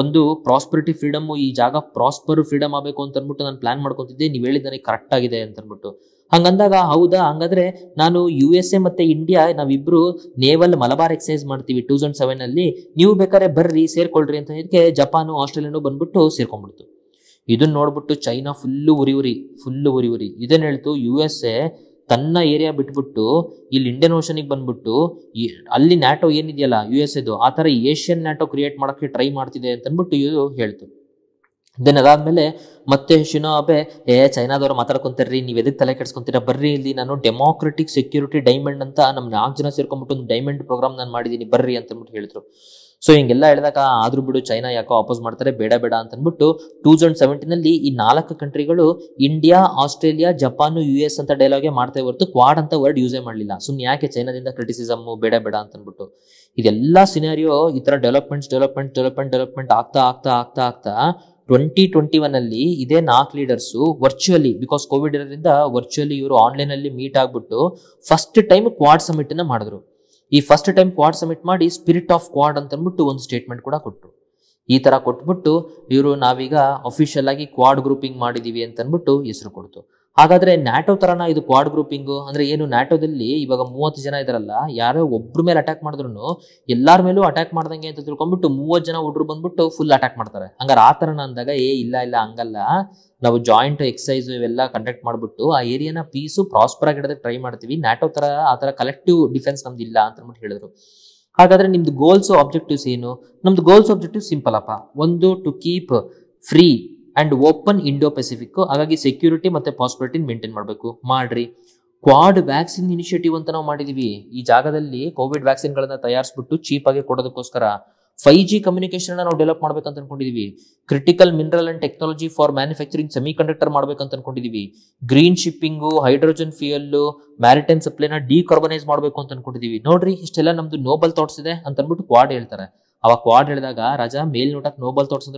ಒಂದು ಪ್ರಾಸ್ಪರಿಟಿ ಫ್ರೀಡಮ್ ಈ ಜಾಗ ಪ್ರಾಸ್ಪರ್ ಫ್ರೀಡಮ್ ಆಗಬೇಕು ಅಂತ ಅಂದ್ಬಿಟ್ಟು ನಾನು ಪ್ಲಾನ್ ಮಾಡ್ಕೊತಿದ್ದೆ ನೀವು ಹೇಳಿದ ನನಗೆ ಕರೆಕ್ಟ್ ಆಗಿದೆ ಅಂತ ಅಂದ್ಬಿಟ್ಟು ಹಂಗಂದಾಗ ಹೌದಾ ಹಂಗಾದ್ರೆ ನಾನು ಯು ಎಸ್ ಎ ಮತ್ತೆ ಇಂಡಿಯಾ ನಾವಿಬ್ರು ನೇವಲ್ ಮಲಬಾರ್ ಎಕ್ಸೈಸ್ ಮಾಡ್ತೀವಿ ಟೂ ಸೆವೆನ್ ಅಲ್ಲಿ ನೀವು ಬೇಕಾದ್ರೆ ಬರ್ರಿ ಸೇರ್ಕೊಳ್ರಿ ಅಂತ ಹೇಳಿದಕ್ಕೆ ಜಪಾನು ಆಸ್ಟ್ರೇಲಿಯಾನು ಬಂದ್ಬಿಟ್ಟು ಸೇರ್ಕೊಂಡ್ಬಿಡ್ತು ಇದನ್ನ ನೋಡ್ಬಿಟ್ಟು ಚೈನಾ ಫುಲ್ಲು ಉರಿ ಉರಿ ಫುಲ್ಲು ಉರಿ ಉರಿ ಇದನ್ನ ಹೇಳ್ತು ಯು ಎಸ್ ಎ ತನ್ನ ಏರಿಯಾ ಬಿಟ್ಬಿಟ್ಟು ಇಲ್ಲಿ ಇಂಡಿಯನ್ ಓಷನಿಗೆ ಬಂದ್ಬಿಟ್ಟು ಅಲ್ಲಿ ನ್ಯಾಟೋ ಏನಿದೆಯಲ್ಲ ಯು ಎಸ್ ಎದು ಆ ಥರ ಏಷ್ಯನ್ ನ್ಯಾಟೋ ಕ್ರಿಯೇಟ್ ಮಾಡೋಕ್ಕೆ ಟ್ರೈ ಮಾಡ್ತಿದೆ ಅಂತಂದ್ಬಿಟ್ಟು ಇದು ಹೇಳ್ತು ದೆನ್ ಅದಾದ್ಮೇಲೆ ಮತ್ತೆ ಅಬೆ ಏ ಚೈನಾದವ್ರು ಮಾತಾಡ್ಕೊಂತಾರ್ರಿ ನೀವು ಎದಕ್ಕೆ ತಲೆ ಕೆಡ್ಸ್ಕೊಂತೀರಾ ಬರ್ರಿ ಇಲ್ಲಿ ನಾನು ಡೆಮೋಕ್ರೆಟಿಕ್ ಸೆಕ್ಯೂರಿಟಿ ಡೈಮಂಡ್ ಅಂತ ನಮ್ಮ ನಾಲ್ಕು ಜನ ಸೇರ್ಕೊಂಡ್ಬಿಟ್ಟು ಒಂದು ಡೈಮಂಡ್ ಪ್ರೋಗ್ರಾಮ್ ನಾನು ಮಾಡಿದ್ದೀನಿ ಬರ್ರಿ ಅಂತಂದ್ಬಿಟ್ಟು ಹೇಳಿದ್ರು ಸೊ ಹಿಂಗೆಲ್ಲ ಹೇಳಿದಾಗ ಆದ್ರೂ ಬಿಡು ಚೈನಾ ಯಾಕೋ ಅಪೋಸ್ ಮಾಡ್ತಾರೆ ಬೇಡ ಬೇಡ ಅಂತ ಅಂದ್ಬಿಟ್ಟು ಟೂ ತೌಸಂಡ್ ಸೆವೆಂಟೀನಲ್ಲಿ ಈ ನಾಲ್ಕು ಕಂಟ್ರಿಗಳು India Australia Japan U S ಅಂತ ಡೈಲಾಗೆ ಮಾಡ್ತಾ ಹೊರತು ಕ್ವಾಡ್ ಅಂತ ವರ್ಡ್ ಯೂಸೇ ಮಾಡಲಿಲ್ಲ ಸುಮ್ಮನೆ ಯಾಕೆ ಚೈನಾದಿಂದ ಕ್ರಿಟಿಸಿಸಮ್ ಬೇಡ ಬೇಡ ಅಂತ ಅಂದ್ಬಿಟ್ಟು ಇದೆಲ್ಲ ಸಿನಾರಿಯೋ ಈ ಥರ ಡೆವಲಪ್ಮೆಂಟ್ಸ್ ಡೆವಲಪ್ಮೆಂಟ್ ಡೆವಲಪ್ಮೆಂಟ್ ಡೆವಲಪ್ಮೆಂಟ್ ಆಗ್ತಾ ಆಗ್ತಾ ಆಗ್ತಾ ಆಗ್ತಾ ಟ್ವೆಂಟಿ ಟ್ವೆಂಟಿ ಒನ್ ಅಲ್ಲಿ ಇದೇ ನಾಲ್ಕು ಲೀಡರ್ಸು ವರ್ಚುವಲಿ ಬಿಕಾಸ್ ಕೋವಿಡ್ ಇರೋದ್ರಿಂದ ವರ್ಚುವಲಿ ಇವರು ಅಲ್ಲಿ ಮೀಟ್ ಆಗಿಬಿಟ್ಟು ಫಸ್ಟ್ ಟೈಮ್ ಕ್ವಾಡ್ ಅನ್ನ ಮಾಡಿದ್ರು ಈ ಫಸ್ಟ್ ಟೈಮ್ ಕ್ವಾಡ್ ಸಬ್ಮಿಟ್ ಮಾಡಿ ಸ್ಪಿರಿಟ್ ಆಫ್ ಕ್ವಾಡ್ ಅಂತ ಅಂದ್ಬಿಟ್ಟು ಒಂದು ಸ್ಟೇಟ್ಮೆಂಟ್ ಕೂಡ ಕೊಟ್ಟರು ಈ ಥರ ಕೊಟ್ಬಿಟ್ಟು ಇವರು ನಾವೀಗ ಅಫಿಷಿಯಲ್ ಆಗಿ ಕ್ವಾಡ್ ಗ್ರೂಪಿಂಗ್ ಮಾಡಿದ್ದೀವಿ ಅಂತಂದ್ಬಿಟ್ಟು ಹೆಸರು ಕೊಡ್ತು ಹಾಗಾದ್ರೆ ನ್ಯಾಟೋ ತರನ ಇದು ಕ್ವಾಡ್ ಗ್ರೂಪಿಂಗ್ ಅಂದ್ರೆ ಏನು ನ್ಯಾಟೋದಲ್ಲಿ ಇವಾಗ ಮೂವತ್ತು ಜನ ಇದಾರಲ್ಲ ಯಾರೋ ಒಬ್ರ ಮೇಲೆ ಅಟ್ಯಾಕ್ ಮಾಡಿದ್ರು ಎಲ್ಲಾರ ಮೇಲೂ ಅಟ್ಯಾಕ್ ಮಾಡ್ದಂಗೆ ಅಂತ ತಿಳ್ಕೊಂಡ್ಬಿಟ್ಟು ಮೂವತ್ತು ಜನ ಹುಡ್ರು ಬಂದ್ಬಿಟ್ಟು ಫುಲ್ ಅಟ್ಯಾಕ್ ಮಾಡ್ತಾರೆ ಹಂಗಾರೆ ಆ ಥರನ ಅಂದಾಗ ಏ ಇಲ್ಲ ಇಲ್ಲ ಹಂಗಲ್ಲ ನಾವು ಜಾಯಿಂಟ್ ಎಕ್ಸಸೈಸ್ ಇವೆಲ್ಲ ಕಂಡಕ್ಟ್ ಮಾಡ್ಬಿಟ್ಟು ಆ ಏರಿಯಾನ ಪೀಸು ಪ್ರಾಸ್ಪರ್ ಆಗಿ ಟ್ರೈ ಮಾಡ್ತೀವಿ ನ್ಯಾಟೋ ತರ ಆ ತರ ಕಲೆಕ್ಟಿವ್ ಡಿಫೆನ್ಸ್ ನಮ್ದು ಇಲ್ಲ ಅಂತ ಹೇಳಿದ್ರು ಹಾಗಾದ್ರೆ ನಿಮ್ದು ಗೋಲ್ಸ್ ಆಬ್ಜೆಕ್ಟಿವ್ಸ್ ಏನು ನಮ್ದು ಗೋಲ್ಸ್ ಆಬ್ಜೆಕ್ಟಿವ್ ಸಿಂಪಲ್ ಅಪ್ಪ ಒಂದು to keep free and open Indo Pacific ಹಾಗಾಗಿ ಸೆಕ್ಯೂರಿಟಿ ಮತ್ತೆ ಪಾಸ್ಪರ್ಟಿನ್ ಮೇಂಟೈನ್ ಮಾಡಬೇಕು ಮಾಡ್ರಿ ಕ್ವಾಡ್ ವ್ಯಾಕ್ಸಿನ್ ಇನಿಷಿಯೇಟಿವ್ ಅಂತ ನಾವು ಮಾಡಿದೀವಿ ಈ ಜಾಗದಲ್ಲಿ ಕೋವಿಡ್ ವ್ಯಾಕ್ಸಿನ್ಗಳನ್ನ ತಯಾರಿಸ್ಬಿಟ್ಟು ಚೀಪ್ ಆಗಿ ಕೊಡೋದಕ್ಕೋಸ್ಕರ ಫೈವ್ ಜಿ ಕಮ್ಯುನಿಕೇಶನ್ ನಾವು ಡೆವಲಪ್ ಮಾಡ್ಬೇಕಂತ ಅನ್ಕೊಂಡಿದೀವಿ critical mineral and technology for manufacturing semiconductor ಮಾಡ್ಬೇಕಂತ ಅನ್ಕೊಂಡಿದೀವಿ green shipping hydrogen fuel maritime ಸಪ್ಲೈನ ಡಿಕಾರ್ಬನೈಸ್ ಮಾಡಬೇಕು ಅಂತ ಅನ್ಕೊಂಡಿದೀವಿ ನೋಡ್ರಿ ಇಷ್ಟೆಲ್ಲ ನಮ್ದು ನೋಬಲ್ ಥಾಟ್ಸ್ ಇದೆ ಅಂತ ಅಂದ್ಬಿಟ್ಟು ಕ್ವಾಡ್ ಹೇಳ್ತಾರೆ ಅವಾಗ ಕ್ವಾಡ್ ಹೇಳಿದಾಗ ಮೇಲ್ ಮೇಲ್ನೋಟಕ್ಕೆ ನೋಬಲ್ ಥಾಟ್ಸ್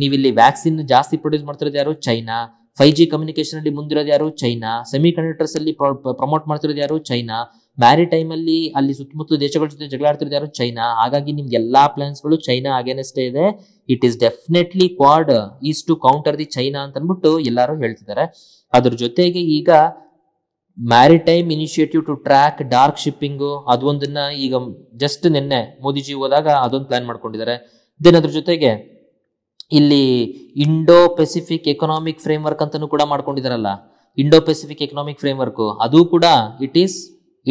ನೀವು ಇಲ್ಲಿ ವ್ಯಾಕ್ಸಿನ್ ಜಾಸ್ತಿ ಪ್ರೊಡ್ಯೂಸ್ ಮಾಡ್ತಿರೋದು ಯಾರು ಚೈನಾ ಫೈವ್ ಜಿ ಕಮ್ಯುನಿಕೇಶನ್ ಅಲ್ಲಿ ಮುಂದಿರೋದು ಯಾರು ಚೈನಾ ಸೆಮಿ ಕಂಡಕ್ಟರ್ಸ್ ಅಲ್ಲಿ ಪ್ರಮೋಟ್ ಮಾಡ್ತಿರೋದು ಯಾರು ಚೈನಾ ಮ್ಯಾರಿ ಟೈಮ್ ಅಲ್ಲಿ ಅಲ್ಲಿ ಸುತ್ತಮುತ್ತ ದೇಶಗಳ ಜೊತೆ ಜಗಳಾಡ್ತಿರೋದು ಯಾರು ಚೈನಾ ಹಾಗಾಗಿ ನಿಮ್ಗೆ ಎಲ್ಲಾ ಗಳು ಚೈನಾ ಅಗೇನೆಸ್ಟ್ ಇದೆ it is definitely quad is to counter the China ಅಂತ ಅಂದ್ಬಿಟ್ಟು ಎಲ್ಲರೂ ಹೇಳ್ತಿದ್ದಾರೆ ಅದ್ರ ಜೊತೆಗೆ ಈಗ maritime initiative to track dark shipping ಅದೊಂದನ್ನ ಈಗ ಜಸ್ಟ್ ನಿನ್ನೆ ಮೋದಿಜಿ ಹೋದಾಗ ಅದೊಂದು ಪ್ಲಾನ್ ಮಾಡ್ಕೊಂಡಿದ್ದಾರೆ ದೆನ್ ಅದ್ರ ಜೊತೆಗೆ ಇಲ್ಲಿ ಇಂಡೋ ಪೆಸಿಫಿಕ್ ಎಕನಾಮಿಕ್ ಫ್ರೇಮ್ವರ್ಕ್ ಅಂತಲೂ ಕೂಡ ಮಾಡ್ಕೊಂಡಿದಾರಲ್ಲ ಇಂಡೋ ಪೆಸಿಫಿಕ್ ಎಕನಾಮಿಕ್ ಫ್ರೇಮ್ವರ್ಕ್ ಅದು ಕೂಡ it is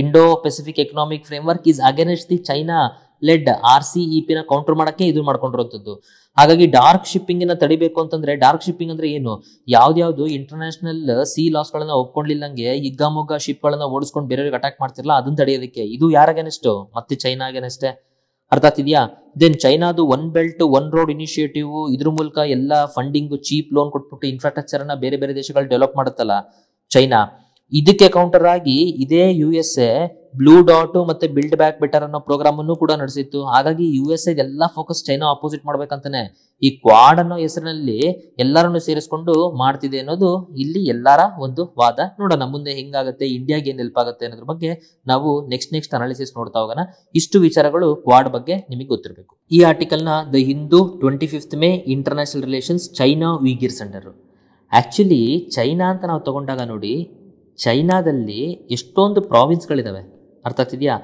Indo Pacific economic framework is against the China led R C E ಪಿನ ಕೌಂಟರ್ ಮಾಡಕ್ಕೆ ಇದು ಮಾಡ್ಕೊಂಡಿರುವಂಥದ್ದು ಹಾಗಾಗಿ ಡಾರ್ಕ್ ಶಿಪ್ಪಿಂಗ್ ನ ತಡಿಬೇಕು ಅಂತಂದ್ರೆ ಡಾರ್ಕ್ ಶಿಪ್ಪಿಂಗ್ ಅಂದ್ರೆ ಏನು ಯಾವ್ದಾವ್ದು ಇಂಟರ್ನ್ಯಾಷನಲ್ ಸಿ ಲಾಸ್ ಗಳನ್ನ ಒಪ್ಕೊಂಡಿಲ್ಲಂಗೆ ಹಿಗ್ಗಾಮೊಗ್ಗ ಶಿಪ್ ಗಳನ್ನ ಓಡಿಸ್ಕೊಂಡು ಬೇರೆಯವ್ರಿಗೆ ಅಟ್ಯಾಕ್ ಮಾಡ್ತಿರಲ್ಲ ಅದನ್ನ ತಡೆಯೋದಕ್ಕೆ ಇದು ಯಾರ ಮತ್ತೆ ಚೈನಾಗೇನಷ್ಟೇ ಅರ್ಥ ದೆನ್ ಚೈನಾದು one belt one road initiative ಇದ್ರ ಮೂಲಕ ಎಲ್ಲ ಫಂಡಿಂಗ್ ಚೀಪ್ ಲೋನ್ ಕೊಟ್ಬಿಟ್ಟು ಇನ್ಫ್ರಾಸ್ಟ್ರಕ್ಚರ್ ಅನ್ನ ಬೇರೆ ಬೇರೆ ದೇಶಗಳು ಡೆವಲಪ್ ಮಾಡುತ್ತಲ್ಲ ಚೈನಾ ಇದಕ್ಕೆ ಕೌಂಟರ್ ಆಗಿ ಇದೇ U S A blue dot ಮತ್ತೆ ಬಿಲ್ಡ್ ಬ್ಯಾಕ್ ಬೆಟರ್ ಅನ್ನೋ ಪ್ರೋಗ್ರಾಮ್ ಅನ್ನು ಕೂಡ ನಡೆಸಿತ್ತು ಹಾಗಾಗಿ ಯು ಎಸ್ ಎಲ್ಲಾ ಫೋಕಸ್ ಚೈನಾ ಅಪೋಸಿಟ್ ಮಾಡ್ಬೇಕಂತಾನೆ ಈ ಕ್ವಾಡ್ ಅನ್ನೋ ಹೆಸರಿನಲ್ಲಿ ಎಲ್ಲರನ್ನು ಸೇರಿಸ್ಕೊಂಡು ಮಾಡ್ತಿದೆ ಅನ್ನೋದು ಇಲ್ಲಿ ಎಲ್ಲರ ಒಂದು ವಾದ ನೋಡೋಣ ಮುಂದೆ ಹೆಂಗಾಗುತ್ತೆ ಇಂಡಿಯಾಗೆ ಏನ್ ಹೆಲ್ಪ್ ಆಗುತ್ತೆ ಅನ್ನೋದ್ರ ಬಗ್ಗೆ ನಾವು ನೆಕ್ಸ್ಟ್ ನೆಕ್ಸ್ಟ್ ಅನಾಲಿಸಿಸ್ ನೋಡ್ತಾ ಹೋಗೋಣ ಇಷ್ಟು ವಿಚಾರಗಳು ಕ್ವಾಡ್ ಬಗ್ಗೆ ನಿಮಗೆ ಗೊತ್ತಿರಬೇಕು ಈ ಆರ್ಟಿಕಲ್ ನ the Hindu twenty fifth May international relations China Uyghur centre actually China ಅಂತ ನಾವು ತಗೊಂಡಾಗ ನೋಡಿ ಚೈನಾದಲ್ಲಿ ಎಷ್ಟೊಂದು ಪ್ರಾವಿನ್ಸ್ಗಳಿದ್ದಾವೆ ಅರ್ಥ ಆಗ್ತಿದೆಯಾ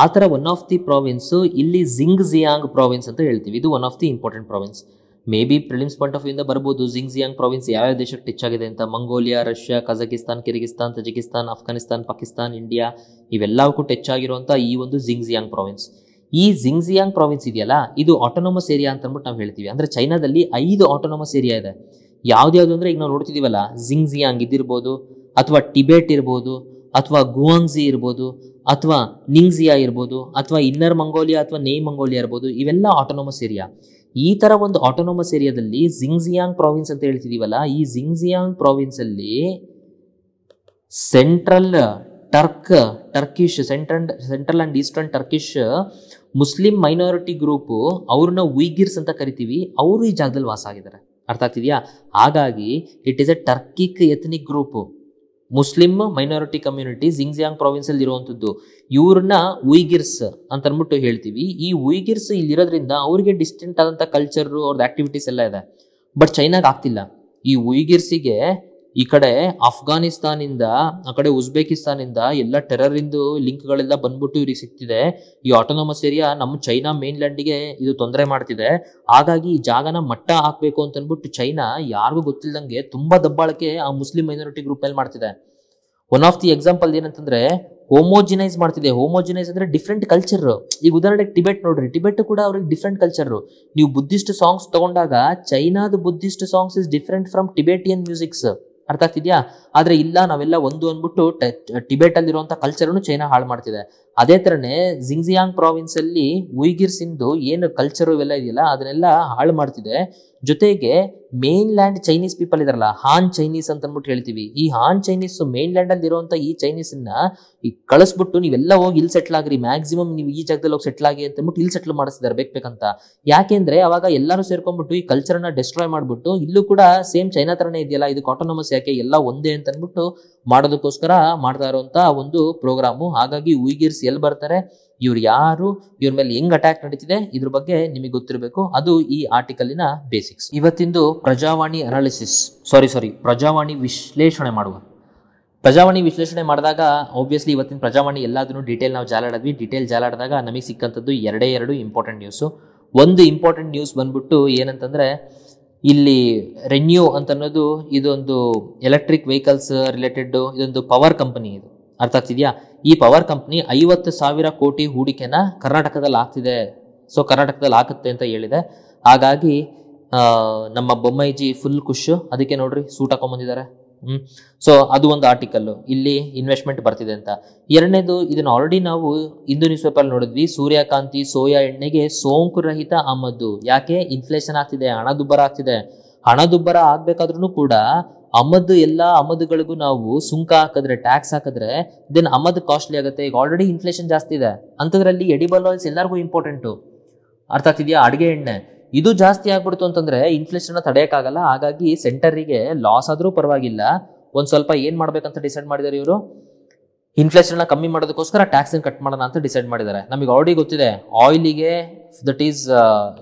ಆ ಥರ ಒನ್ ಆಫ್ ದಿ ಪ್ರಾವಿನ್ಸು ಇಲ್ಲಿ ಝಿಂಗ್ ಜಿಯಾಂಗ್ ಪ್ರಾವಿನ್ಸ್ ಅಂತ ಹೇಳ್ತೀವಿ ಇದು one of the important province may be prelims point of ವ್ಯೂಯಿಂದ ಬರ್ಬೋದು ಜಿಂಗ್ ಝಿಯಾಂಗ್ ಪ್ರಾವಿನ್ಸ್ ಯಾವ ದೇಶಕ್ಕೆ ಟಚ್ ಆಗಿದೆ ಅಂತ Mongolia Russia Kazakhstan Kyrgyzstan Tajikistan Afghanistan Pakistan India ಇವೆಲ್ಲವಕ್ಕೂ ಟಚ್ ಆಗಿರುವಂಥ ಈ ಒಂದು ಜಿಂಗ್ ಜಿಯಾಂಗ್ ಪ್ರಾವಿನ್ಸ್ ಈ ಜಿಂಗ್ ಜಿಯಾಂಗ್ ಪ್ರಾವಿನ್ಸ್ ಇದೆಯಲ್ಲ ಇದು ಆಟೋನಮಸ್ ಏರಿಯಾ ಅಂತ ಅಂದ್ಬಿಟ್ಟು ನಾವು ಹೇಳ್ತೀವಿ ಅಂದರೆ ಚೈನಾದಲ್ಲಿ ಐದು ಆಟೋನಮಸ್ ಏರಿಯಾ ಇದೆ ಯಾವ್ದು ಅಂದರೆ ಈಗ ನಾವು ನೋಡ್ತಿದ್ದೀವಲ್ಲ ಜಿಂಗ್ ಜಿಯಾಂಗ್ ಇದಿರ್ಬೋದು ಅಥವಾ ಟಿಬೆಟ್ ಇರ್ಬೋದು ಅಥವಾ ಗುವಾಂಗ್ಝಿ ಇರ್ಬೋದು ಅಥವಾ ನಿಂಗ್ಝಿಯಾ ಇರ್ಬೋದು ಅಥವಾ ಇನ್ನರ್ ಮಂಗೋಲಿಯಾ ಅಥವಾ ನೇ ಮಂಗೋಲಿಯಾ ಇರ್ಬೋದು ಇವೆಲ್ಲ ಆಟೋನಮಸ್ ಏರಿಯಾ ಈ ಥರ ಒಂದು ಆಟೋನಮಸ್ ಏರಿಯಾದಲ್ಲಿ ಜಿಂಗ್ಝಿಯಾಂಗ್ ಪ್ರಾವಿನ್ಸ್ ಅಂತ ಹೇಳ್ತಿದೀವಲ್ಲ ಈ ಪ್ರಾವಿನ್ಸ್ ಅಲ್ಲಿ central Turk Turkish central central and eastern Turkish Muslim minority group ಅವ್ರನ್ನ ಉಯ್ಗಿರ್ಸ್ ಅಂತ ಕರಿತೀವಿ ಅವರು ಈ ಜಾಗದಲ್ಲಿ ವಾಸ ಆಗಿದ್ದಾರೆ ಅರ್ಥ ಆಗ್ತಿದೆಯಾ ಹಾಗಾಗಿ it is a Turkic ethnic group Muslim minority community Xinjiang ಪ್ರಾವಿನ್ಸಲ್ಲಿ ಇರುವಂಥದ್ದು ಇವ್ರನ್ನ ಉಯ್ಗಿರ್ಸ್ ಅಂತ ಅಂದ್ಬಿಟ್ಟು ಹೇಳ್ತೀವಿ ಈ ಉಯ್ಗಿರ್ಸ್ ಇಲ್ಲಿರೋದ್ರಿಂದ ಅವ್ರಿಗೆ ಡಿಸ್ಟೆಂಟ್ ಆದಂಥ ಕಲ್ಚರು ಅವ್ರದ್ದು ಆಕ್ಟಿವಿಟೀಸ್ ಎಲ್ಲ ಇದೆ ಬಟ್ ಚೈನಾಗೆ ಆಗ್ತಿಲ್ಲ ಈ ಉಯ್ಗಿರ್ಸಿಗೆ ಈ ಕಡೆ ಅಫ್ಘಾನಿಸ್ತಾನಿಂದ ಆ ಕಡೆ ಉಜ್ಬೇಕಿಸ್ತಾನಿಂದ ಎಲ್ಲ ಟೆರರಿಂದು ಲಿಂಕ್ಗಳೆಲ್ಲ ಬಂದ್ಬಿಟ್ಟು ಇವ್ರಿಗೆ ಸಿಕ್ತಿದೆ ಈ ಆಟೋನಮಸ್ ಏರಿಯಾ ನಮ್ಮ ಚೈನಾ ಗೆ ಇದು ತೊಂದರೆ ಮಾಡ್ತಿದೆ ಹಾಗಾಗಿ ಈ ಜಾಗನ ಮಟ್ಟ ಹಾಕ್ಬೇಕು ಅಂತ ಅಂದ್ಬಿಟ್ಟು ಚೈನಾ ಯಾರಿಗೂ ಗೊತ್ತಿಲ್ಲದಂಗೆ ತುಂಬಾ ದಬ್ಬಾಳಿಕೆ ಆ ಮುಸ್ಲಿಂ ಮೈನಾರಿಟಿ ಗ್ರೂಪ್ ಮೇಲೆ ಮಾಡ್ತಿದೆ ಒನ್ ಆಫ್ ದಿ ಎಕ್ಸಾಂಪಲ್ ಏನಂತಂದ್ರೆ ಹೋಮೋಜಿನೈಸ್ ಮಾಡ್ತಿದೆ ಹೋಮೋಜಿನೈಸ್ ಅಂದ್ರೆ ಡಿಫ್ರೆಂಟ್ ಕಲ್ಚರ್ ಈಗ ಉದಾಹರಣೆಗೆ ಟಿಬೆಟ್ ನೋಡ್ರಿ ಟಿಬೆಟ್ ಕೂಡ ಅವ್ರಿಗೆ ಡಿಫ್ರೆಂಟ್ ಕಲ್ಚರ್ ನೀವು ಬುದ್ಧಿಸ್ಟ್ ಸಾಂಗ್ಸ್ ತಗೊಂಡಾಗ ಚೈನಾದ Buddhist songs is different from Tibetan musics ಅರ್ಥ ಆಗ್ತಿದ್ಯಾ ಆದ್ರೆ ಇಲ್ಲ ನಾವೆಲ್ಲ ಒಂದು ಅಂದ್ಬಿಟ್ಟು ಟಿಬೆಟ್ ಅಲ್ಲಿರುವಂತ ಕಲ್ಚರ್ನು ಚೈನಾ ಹಾಳು ಮಾಡ್ತಿದೆ ಅದೇ ತರನೇ ಜಿಂಗ್ಜಿಯಾಂಗ್ ಪ್ರಾವಿನ್ಸ್ ಅಲ್ಲಿ ಉಯ್ಗಿರ್ಸಿಂದು ಸಿಂಧು ಏನು ಕಲ್ಚರ್ ಇವೆಲ್ಲ ಇದೆಯಲ್ಲ ಅದನ್ನೆಲ್ಲ ಹಾಳು ಮಾಡ್ತಿದೆ ಜೊತೆಗೆ ಮೇನ್ ಲ್ಯಾಂಡ್ ಚೈನೀಸ್ ಪೀಪಲ್ ಇದಾರಲ್ಲ ಹಾನ್ ಚೈನೀಸ್ ಅಂತ ಅಂದ್ಬಿಟ್ಟು ಹೇಳ್ತೀವಿ ಈ ಹಾನ್ ಚೈನೀಸ್ ಮೇನ್ ಲ್ಯಾಂಡ್ ಅಲ್ಲಿ ಇರುವಂತ ಈ ಚೈನೀಸ್ ಈ ಕಳಿಸ್ಬಿಟ್ಟು ನೀವೆಲ್ಲ ಹೋಗಿ ಇಲ್ಲಿ ಸೆಟ್ಲ್ ಆಗ್ರಿ ಮ್ಯಾಕ್ಸಿಮಮ್ ನೀವು ಈ ಜಾಗದಲ್ಲಿ ಹೋಗಿ ಸೆಟ್ಲ್ ಆಗಿ ಅಂತ ಇಲ್ಲಿ ಸೆಟ್ಲ್ ಮಾಡಿಸಿದಾರೆ ಬೇಕಂತ ಯಾಕೆಂದ್ರೆ ಅವಾಗ ಎಲ್ಲರೂ ಸೇರ್ಕೊಂಡ್ಬಿಟ್ಟು ಈ ಕಲ್ಚರ್ ಅನ್ನ ಡೆಸ್ಟ್ರಾಯ್ ಮಾಡ್ಬಿಟ್ಟು ಇಲ್ಲೂ ಕೂಡ ಸೇಮ್ ಚೈನಾ ತರನೇ ಇದೆಯಲ್ಲ ಇದು ಆಟೋನಮಸ್ ಯಾಕೆ ಎಲ್ಲ ಒಂದೇ ಅಂತ ಅಂದ್ಬಿಟ್ಟು ಮಾಡೋದಕ್ಕೋಸ್ಕರ ಮಾಡ್ತಾ ಇರುವಂತ ಒಂದು ಪ್ರೋಗ್ರಾಮು ಹಾಗಾಗಿ ಉಯ್ಗಿರ್ಸ್ ಎಲ್ಲಿ ಬರ್ತಾರೆ ಇವ್ರು ಯಾರು ಇವ್ರ ಮೇಲೆ ಹೆಂಗ್ ಅಟ್ಯಾಕ್ ನಡೀತಿದೆ ಇದ್ರ ಬಗ್ಗೆ ನಿಮಗೆ ಗೊತ್ತಿರಬೇಕು ಅದು ಈ ಆರ್ಟಿಕಲ್ನ ಬೇಸಿಕ್ಸ್ ಇವತ್ತಿಂದು Prajavani analysis sorry sorry Prajavani ವಿಶ್ಲೇಷಣೆ ಮಾಡುವ ಪ್ರಜಾವಾಣಿ ವಿಶ್ಲೇಷಣೆ ಮಾಡಿದಾಗ ಆಬ್ವಿಯಸ್ಲಿ ಇವತ್ತಿನ ಪ್ರಜಾವಾಣಿ ಎಲ್ಲದನ್ನು ಡೀಟೇಲ್ ನಾವು ಜಾಲಾಡಿದ್ವಿ ಡೀಟೇಲ್ ಜಾಲಾಡಿದಾಗ ನಮಗೆ ಸಿಕ್ಕಂಥದ್ದು ಎರಡೇ ಎರಡು ಇಂಪಾರ್ಟೆಂಟ್ ನ್ಯೂಸು ಒಂದು ಇಂಪಾರ್ಟೆಂಟ್ ನ್ಯೂಸ್ ಬಂದ್ಬಿಟ್ಟು ಏನಂತಂದರೆ ಇಲ್ಲಿ ರೆನ್ಯೂ ಅಂತ ಅನ್ನೋದು ಇದೊಂದು ಎಲೆಕ್ಟ್ರಿಕ್ ವೆಹಿಕಲ್ಸ್ ರಿಲೇಟೆಡ್ ಇದೊಂದು ಪವರ್ ಕಂಪನಿ ಇದು ಅರ್ಥ ಆಗ್ತಿದೆಯಾ ಈ ಪವರ್ ಕಂಪ್ನಿ ಐವತ್ತು ಸಾವಿರ ಕೋಟಿ ಹೂಡಿಕೆನ ಕರ್ನಾಟಕದಲ್ಲಿ ಆಗ್ತಿದೆ ಸೊ ಕರ್ನಾಟಕದಲ್ಲಿ ಆಗುತ್ತೆ ಅಂತ ಹೇಳಿದೆ ಹಾಗಾಗಿ ನಮ್ಮ ಬೊಮ್ಮಾಯಿಜಿ ಫುಲ್ ಖುಷು ಅದಕ್ಕೆ ನೋಡ್ರಿ ಸೂಟ್ ಹಾಕೊಂಬಂದಿದ್ದಾರೆ ಹ್ಞೂ ಸೊ ಅದು ಒಂದು ಆರ್ಟಿಕಲ್ಲು ಇಲ್ಲಿ ಇನ್ವೆಸ್ಟ್ಮೆಂಟ್ ಬರ್ತಿದೆ ಅಂತ ಎರಡನೇದು ಇದನ್ನು ಆಲ್ರೆಡಿ ನಾವು ಇಂದು ನ್ಯೂಸ್ ಪೇಪರ್ ನೋಡಿದ್ವಿ ಸೂರ್ಯಕಾಂತಿ ಸೋಯಾ ಎಣ್ಣೆಗೆ ಸೋಂಕು ರಹಿತ ಆಮದು ಯಾಕೆ ಇನ್ಫ್ಲೇಷನ್ ಆಗ್ತಿದೆ ಹಣದುಬ್ಬರ ಆಗ್ತಿದೆ ಹಣದುಬ್ಬರ ಆಗಬೇಕಾದ್ರೂ ಕೂಡ ಅಮದು ಎಲ್ಲ ಅಮದುಗಳಿಗೂ ನಾವು ಸುಂಕ ಹಾಕಿದ್ರೆ ಟ್ಯಾಕ್ಸ್ ಹಾಕಿದ್ರೆ ದೆನ್ ಅಮದು ಕಾಸ್ಟ್ಲಿ ಆಗುತ್ತೆ ಈಗ ಆಲ್ರೆಡಿ ಇನ್ಫ್ಲೇಷನ್ ಜಾಸ್ತಿ ಇದೆ ಅಂಥದ್ರಲ್ಲಿ ಎಡಿಬಲ್ ಆಯಿಲ್ಸ್ ಎಲ್ಲರಿಗೂ ಇಂಪಾರ್ಟೆಂಟು ಅರ್ಥ ಆಗ್ತಿದೆಯಾ ಅಡುಗೆ ಎಣ್ಣೆ ಇದು ಜಾಸ್ತಿ ಆಗ್ಬಿಡ್ತು ಅಂತಂದ್ರೆ ಇನ್ಫ್ಲೇಷನ್ ತಡೆಯೋಕ್ಕಾಗಲ್ಲ ಹಾಗಾಗಿ ಸೆಂಟರಿಗೆ ಲಾಸ್ ಆದರೂ ಪರವಾಗಿಲ್ಲ ಒಂದು ಸ್ವಲ್ಪ ಏನು ಮಾಡ್ಬೇಕಂತ ಡಿಸೈಡ್ ಮಾಡಿದಾರೆ ಇವರು ಇನ್ಫ್ಲೇಷನ್ನ ಕಮ್ಮಿ ಮಾಡೋದಕ್ಕೋಸ್ಕರ ಟ್ಯಾಕ್ಸನ್ನು ಕಟ್ ಮಾಡೋಣ ಅಂತ ಡಿಸೈಡ್ ಮಾಡಿದ್ದಾರೆ ನಮಗೆ ಆಲ್ರೆಡಿ ಗೊತ್ತಿದೆ ಆಯಿಲಿಗೆ ದಟ್ ಈಸ್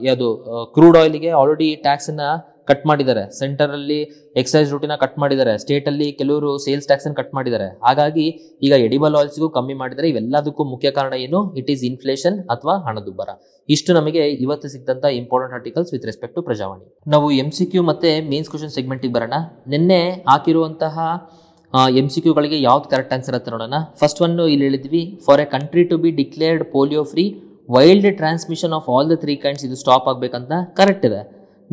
ಯಾವುದು ಕ್ರೂಡ್ ಆಯಿಲಿಗೆ ಆಲ್ರೆಡಿ ಟ್ಯಾಕ್ಸನ್ನು ಕಟ್ ಮಾಡಿದ್ದಾರೆ ಸೆಂಟರಲ್ಲಿ ಎಕ್ಸೈಸ್ ಡ್ಯೂಟಿನ ಕಟ್ ಮಾಡಿದ್ದಾರೆ ಸ್ಟೇಟಲ್ಲಿ ಕೆಲವರು ಸೇಲ್ಸ್ ಟ್ಯಾಕ್ಸನ್ನು ಕಟ್ ಮಾಡಿದ್ದಾರೆ ಹಾಗಾಗಿ ಈಗ ಎಡಿಬಲ್ ಆಯಿಲ್ಸ್ಗೂ ಕಮ್ಮಿ ಮಾಡಿದರೆ ಇವೆಲ್ಲದಕ್ಕೂ ಮುಖ್ಯ ಕಾರಣ ಏನು ಇಟ್ ಈಸ್ ಇನ್ಫ್ಲೇಷನ್ ಅಥವಾ ಹಣದುಬ್ಬರ ಇಷ್ಟು ನಮಗೆ ಇವತ್ತು ಸಿಕ್ಕಂತ important articles with respect to Prajavani ನಾವು ಎಮ್ ಸಿ ಕ್ಯೂ ಮತ್ತು ಮೇನ್ಸ್ ಕ್ವಶನ್ ಸೆಗ್ಮೆಂಟಿಗೆ ಬರೋಣ ನಿನ್ನೆ ಹಾಕಿರುವಂತಹ ಎಮ್ ಸಿ ಕ್ಯೂಗಳಿಗೆ ಯಾವ್ದು ಕರೆಕ್ಟ್ ಆನ್ಸರ್ ಅಂತ ನೋಡೋಣ ಫಸ್ಟ್ ಒನ್ ಇಲ್ಲಿ ಹೇಳಿದ್ವಿ for a country to be declared polio free wild transmission of all the three kinds ಇದು ಸ್ಟಾಪ್ ಆಗಬೇಕಂತ ಕರೆಕ್ಟ್ ಇದೆ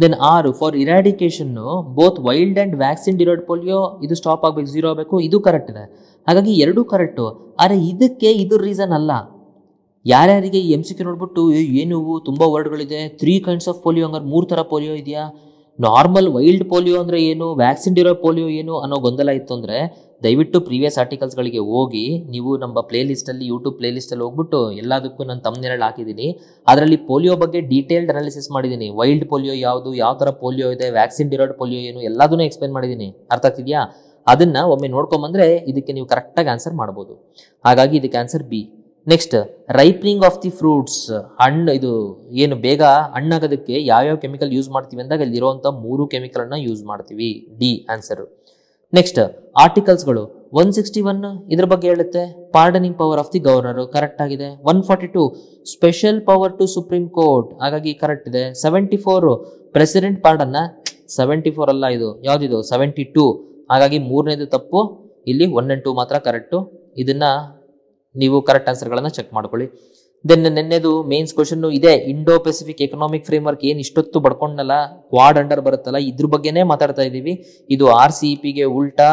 ದೆನ್ ಆರು ಫಾರ್ ಇರಾಡಿಕೇಷನ್ನು both wild and vaccine derived polio ಇದು ಸ್ಟಾಪ್ ಆಗಬೇಕು ಝೀರೋ ಆಗಬೇಕು ಇದು ಕರೆಕ್ಟ್ ಇದೆ ಹಾಗಾಗಿ ಎರಡೂ ಕರೆಕ್ಟು ಆದರೆ ಇದಕ್ಕೆ ಇದು ರೀಸನ್ ಅಲ್ಲ ಯಾರ್ಯಾರಿಗೆ ಎಮ್ ಸಿ ಕ್ಯೂ ನೋಡ್ಬಿಟ್ಟು ಏನು ತುಂಬ ವರ್ಡ್ಗಳಿದೆ ತ್ರೀ ಕೈಂಡ್ಸ್ ಆಫ್ ಪೋಲಿಯೋ ಹಂಗಾರೆ ಮೂರು ಥರ ಪೋಲಿಯೋ ಇದೆಯಾ ನಾರ್ಮಲ್ ವೈಲ್ಡ್ ಪೋಲಿಯೋ ಅಂದರೆ ಏನು ವ್ಯಾಕ್ಸಿನ್ ಡಿರೋಡ್ ಪೋಲಿಯೋ ಏನು ಅನ್ನೋ ಗೊಂದಲ ಇತ್ತು ಅಂದರೆ ದಯವಿಟ್ಟು ಪ್ರೀವಿಯಸ್ ಆರ್ಟಿಕಲ್ಸ್ಗಳಿಗೆ ಹೋಗಿ ನೀವು ನಮ್ಮ ಪ್ಲೇಲಿಸ್ಟಲ್ಲಿ ಲಿಸ್ಟಲ್ಲಿ ಯೂಟ್ಯೂಬ್ ಪ್ಲೇ ಲಿಸ್ಟಲ್ಲಿ ಹೋಗ್ಬಿಟ್ಟು ಎಲ್ಲದಕ್ಕೂ ನಾನು ನೆರಳು ಹಾಕಿದ್ದೀನಿ ಅದರಲ್ಲಿ ಪೋಲಿಯೋ ಬಗ್ಗೆ ಡೀಟೇಲ್ಡ್ ಅನಾಲಿಸಿಸ್ ಮಾಡಿದ್ದೀನಿ ವೈಲ್ಡ್ ಪೋಲಿಯೋ ಯಾವುದು ಯಾವ ಥರ ಪೋಲಿಯೋ ಇದೆ ವ್ಯಾಕ್ಸಿನ್ ಡಿರೋಡ್ ಪೋಲಿಯೋ ಏನು ಎಲ್ಲದನ್ನೂ ಎಕ್ಸ್ಪ್ಲೈನ್ ಮಾಡಿದ್ದೀನಿ ಅರ್ಥ ಆಗ್ತಿದೆಯಾ ಅದನ್ನು ಒಮ್ಮೆ ನೋಡ್ಕೊಂಬಂದರೆ ಇದಕ್ಕೆ ನೀವು ಕರೆಕ್ಟಾಗಿ ಆನ್ಸರ್ ಮಾಡ್ಬೋದು ಹಾಗಾಗಿ ಇದಕ್ಕೆ answer B next ripening of the fruits ಹಣ್ಣು ಇದು ಏನು ಬೇಗ ಹಣ್ಣಾಗೋದಕ್ಕೆ ಯಾವ್ಯಾವ ಕೆಮಿಕಲ್ ಯೂಸ್ ಮಾಡ್ತೀವಿ ಅಂದಾಗ ಅಲ್ಲಿರುವಂಥ ಮೂರು ಕೆಮಿಕಲನ್ನು ಯೂಸ್ ಮಾಡ್ತೀವಿ ಡಿ ಆನ್ಸರು ನೆಕ್ಸ್ಟ್ ಆರ್ಟಿಕಲ್ಸ್ಗಳು ಒನ್ ಸಿಕ್ಸ್ಟಿ ಒನ್ ಇದ್ರ ಬಗ್ಗೆ ಹೇಳುತ್ತೆ pardoning power of the governor correct ಆಗಿದೆ one forty two special power to supreme court ಹಾಗಾಗಿ ಕರೆಕ್ಟ್ ಇದೆ seventy four president pardon seventy four ಅಲ್ಲ ಇದು ಯಾವ್ದಿದು ಸೆವೆಂಟಿ ಟೂ ಹಾಗಾಗಿ ಮೂರನೇದು ತಪ್ಪು ಇಲ್ಲಿ ಒನ್ ಆ್ಯಂಡ್ ಟೂ ಮಾತ್ರ ಕರೆಕ್ಟು ಇದನ್ನ ನೀವು ಕರೆಕ್ಟ್ ಆನ್ಸರ್ಗಳನ್ನು ಚೆಕ್ ಮಾಡ್ಕೊಳ್ಳಿ ದೆನ್ ನೆನ್ನೆದು ಮೇನ್ಸ್ ಕ್ವಶನ್ ಇದೆ Indo Pacific economic frame work ಏನ್ ಇಷ್ಟೊತ್ತು ಬಡ್ಕೊಂಡಲ್ಲ ಕ್ವಾಡ್ ಅಂಡರ್ ಬರುತ್ತಲ್ಲ ಇದ್ರ ಬಗ್ಗೆನೇ ಮಾತಾಡ್ತಾ ಇದೀವಿ ಇದು ಆರ್ ಸಿ e ಉಲ್ಟಾ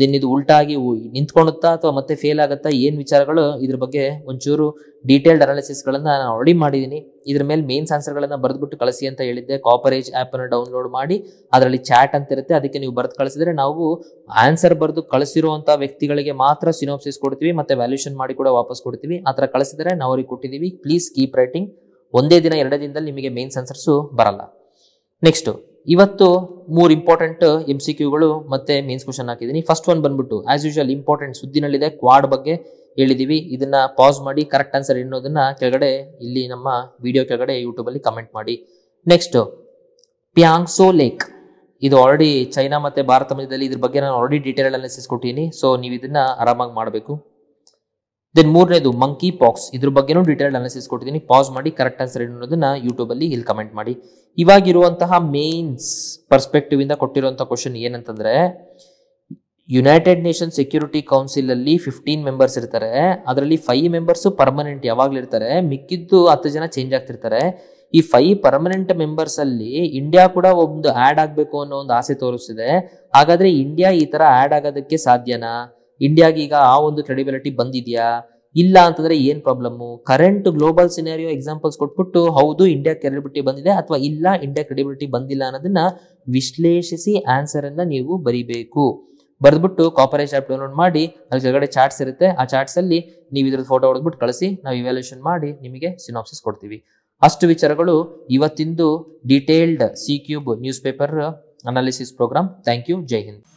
ದೆನ್ ಇದು ಉಲ್ಟಾಗಿ ನಿಂತ್ಕೊಳ್ಳುತ್ತಾ ಅಥವಾ ಮತ್ತೆ ಫೇಲ್ ಆಗುತ್ತಾ ಏನು ವಿಚಾರಗಳು ಇದ್ರ ಬಗ್ಗೆ ಒಂಚೂರು ಡೀಟೇಲ್ಡ್ ಅನಾಲಿಸಿಸ್ಗಳನ್ನು ನಾನು ಆಲ್ರೆಡಿ ಮಾಡಿದ್ದೀನಿ ಇದ್ರ ಮೇಲೆ ಮೇನ್ಸ್ ಆನ್ಸರ್ಗಳನ್ನು ಬರೆದ್ಬಿಟ್ಟು ಕಳಿಸಿ ಅಂತ ಹೇಳಿದ್ದೆ ಕಾಪರೇಜ್ ಆ್ಯಪನ್ನು ಡೌನ್ಲೋಡ್ ಮಾಡಿ ಅದರಲ್ಲಿ ಚಾಟ್ ಅಂತ ಇರುತ್ತೆ ಅದಕ್ಕೆ ನೀವು ಬರೆದು ಕಳಿಸಿದ್ರೆ ನಾವು ಆನ್ಸರ್ ಬರೆದು ಕಳಿಸಿರುವಂಥ ವ್ಯಕ್ತಿಗಳಿಗೆ ಮಾತ್ರ ಸಿನೋಪ್ಸಿಸ್ ಕೊಡ್ತೀವಿ ಮತ್ತೆ ವ್ಯಾಲ್ಯೂಷನ್ ಮಾಡಿ ಕೂಡ ವಾಪಸ್ ಕೊಡ್ತೀವಿ ಆ ಥರ ಕಳಿಸಿದ್ರೆ ನಾವು ಅವ್ರಿಗೆ ಕೊಟ್ಟಿದ್ದೀವಿ ಪ್ಲೀಸ್ ಕೀಪ್ ರೈಟಿಂಗ್ ಒಂದೇ ದಿನ ಎರಡೇ ದಿನದಲ್ಲಿ ನಿಮಗೆ ಮೇನ್ ಸ್ಯಾನ್ಸರ್ಸು ಬರಲ್ಲ ನೆಕ್ಸ್ಟು ಇವತ್ತು ಮೂರು ಇಂಪಾರ್ಟೆಂಟ್ ಎಮ್ ಸಿ ಕ್ಯೂಗಳು ಮತ್ತೆ ಮೇನ್ಸ್ ಕ್ವಶನ್ ಹಾಕಿದ್ದೀನಿ ಫಸ್ಟ್ ಒನ್ ಬಂದ್ಬಿಟ್ಟು ಆಸ್ ಯೂಶಲ್ ಇಂಪಾರ್ಟೆಂಟ್ ಸುದ್ದಿನಲ್ಲಿದೆ ಕ್ವಾಡ್ ಬಗ್ಗೆ ಹೇಳಿದೀವಿ ಇದನ್ನ ಪಾಸ್ ಮಾಡಿ ಕರೆಕ್ಟ್ ಆನ್ಸರ್ ಎನ್ನುವುದನ್ನ ಕೆಳಗಡೆ ಇಲ್ಲಿ ನಮ್ಮ ವಿಡಿಯೋ ಕೆಳಗಡೆ ಯೂಟ್ಯೂಬಲ್ಲಿ ಕಮೆಂಟ್ ಮಾಡಿ ನೆಕ್ಸ್ಟ್ ಪ್ಯಾಂಗ್ಸೋ ಲೇಕ್ ಇದು ಆಲ್ರೆಡಿ ಚೈನಾ ಮತ್ತೆ ಭಾರತ ಮಧ್ಯದಲ್ಲಿ ಇದ್ರ ಬಗ್ಗೆ ನಾನು ಆಲ್ರೆಡಿ ಡೀಟೇಲ್ ಅನಾಲಿಸಿಸ್ ಕೊಟ್ಟಿದ್ದೀನಿ ಸೊ ನೀವು ಇದನ್ನ ಆರಾಮಾಗಿ ಮಾಡಬೇಕು ದೆನ್ ಮೂರನೇದು ಮಂಕಿ ಪಾಕ್ಸ್ ಇದ್ರ ಬಗ್ಗೆನೂ ಡೀಟೇಲ್ ಅನಾಲಿಸಿಸ್ ಕೊಟ್ಟಿದ್ದೀನಿ ಪಾಸ್ ಮಾಡಿ ಕರೆಕ್ಟ್ ಆನ್ಸರ್ ಏನು ಅನ್ನೋದನ್ನ ಯೂಟ್ಯೂಬಲ್ಲಿ ಇಲ್ಲಿ ಕಮೆಂಟ್ ಮಾಡಿ ಇವಾಗಿರುವಂತಹ ಮೇನ್ಸ್ ಪರ್ಸ್ಪೆಕ್ಟಿವ್ ಇಂದ ಕೊಟ್ಟಿರುವಂಥ ಕ್ವಶನ್ ಏನಂತಂದ್ರೆ ಯುನೈಟೆಡ್ ನೇಷನ್ ಸೆಕ್ಯೂರಿಟಿ ಕೌನ್ಸಿಲ್ ಅಲ್ಲಿ ಫಿಫ್ಟೀನ್ ಮೆಂಬರ್ಸ್ ಇರ್ತಾರೆ ಅದರಲ್ಲಿ ಫೈವ್ ಮೆಂಬರ್ಸ್ ಪರ್ಮನೆಂಟ್ ಯಾವಾಗ್ಲೂ ಇರ್ತಾರೆ ಮಿಕ್ಕಿದ್ದು ಹತ್ತು ಜನ ಚೇಂಜ್ ಆಗ್ತಿರ್ತಾರೆ ಈ ಫೈವ್ ಪರ್ಮನೆಂಟ್ ಮೆಂಬರ್ಸ್ ಅಲ್ಲಿ ಇಂಡಿಯಾ ಕೂಡ ಒಂದು ಆಡ್ ಆಗಬೇಕು ಅನ್ನೋ ಒಂದು ಆಸೆ ತೋರಿಸ್ತಿದೆ ಹಾಗಾದ್ರೆ ಇಂಡಿಯಾ ಈ ತರ ಆಡ್ ಆಗೋದಕ್ಕೆ ಸಾಧ್ಯನಾ ಇಂಡಿಯಾಗೆ ಈಗ ಆ ಒಂದು ಕ್ರೆಡಿಬಿಲಿಟಿ ಬಂದಿದೆಯಾ ಇಲ್ಲ ಅಂತಂದ್ರೆ ಏನ್ problem current global scenario examples ಕೊಟ್ಬಿಟ್ಟು ಹೌದು ಇಂಡಿಯಾ ಕ್ರೆಡಿಬಿಲಿಟಿ ಬಂದಿದೆ ಅಥವಾ ಇಲ್ಲ ಇಂಡಿಯಾ ಕ್ರೆಡಿಬಿಲಿಟಿ ಬಂದಿಲ್ಲ ಅನ್ನೋದನ್ನ ವಿಶ್ಲೇಷಿಸಿ ಆನ್ಸರ್ ಅನ್ನ ನೀವು ಬರಿಬೇಕು ಬರೆದ್ಬಿಟ್ಟು ಕಾಪರೇಜ್ ಆ್ಯಪ್ ಡೌನ್ಲೋಡ್ ಮಾಡಿ ಅಲ್ಲಿ ಕೆಳಗಡೆ ಚಾರ್ಟ್ಸ್ ಇರುತ್ತೆ ಆ ಚಾರ್ಟ್ಸ್ ಅಲ್ಲಿ ನೀವು ಇದ್ರದ್ದು ಫೋಟೋ ಹೊಡೆದ್ಬಿಟ್ಟು ಕಳಿಸಿ ನಾವು ಇವ್ಯಾಲ್ಯೂಷನ್ ಮಾಡಿ ನಿಮಗೆ ಸಿನಾಪ್ಸಿಸ್ ಕೊಡ್ತೀವಿ ಅಷ್ಟು ವಿಚಾರಗಳು ಇವತ್ತಿಂದು detailed C cube newspaper analysis programme thank you Jai Hind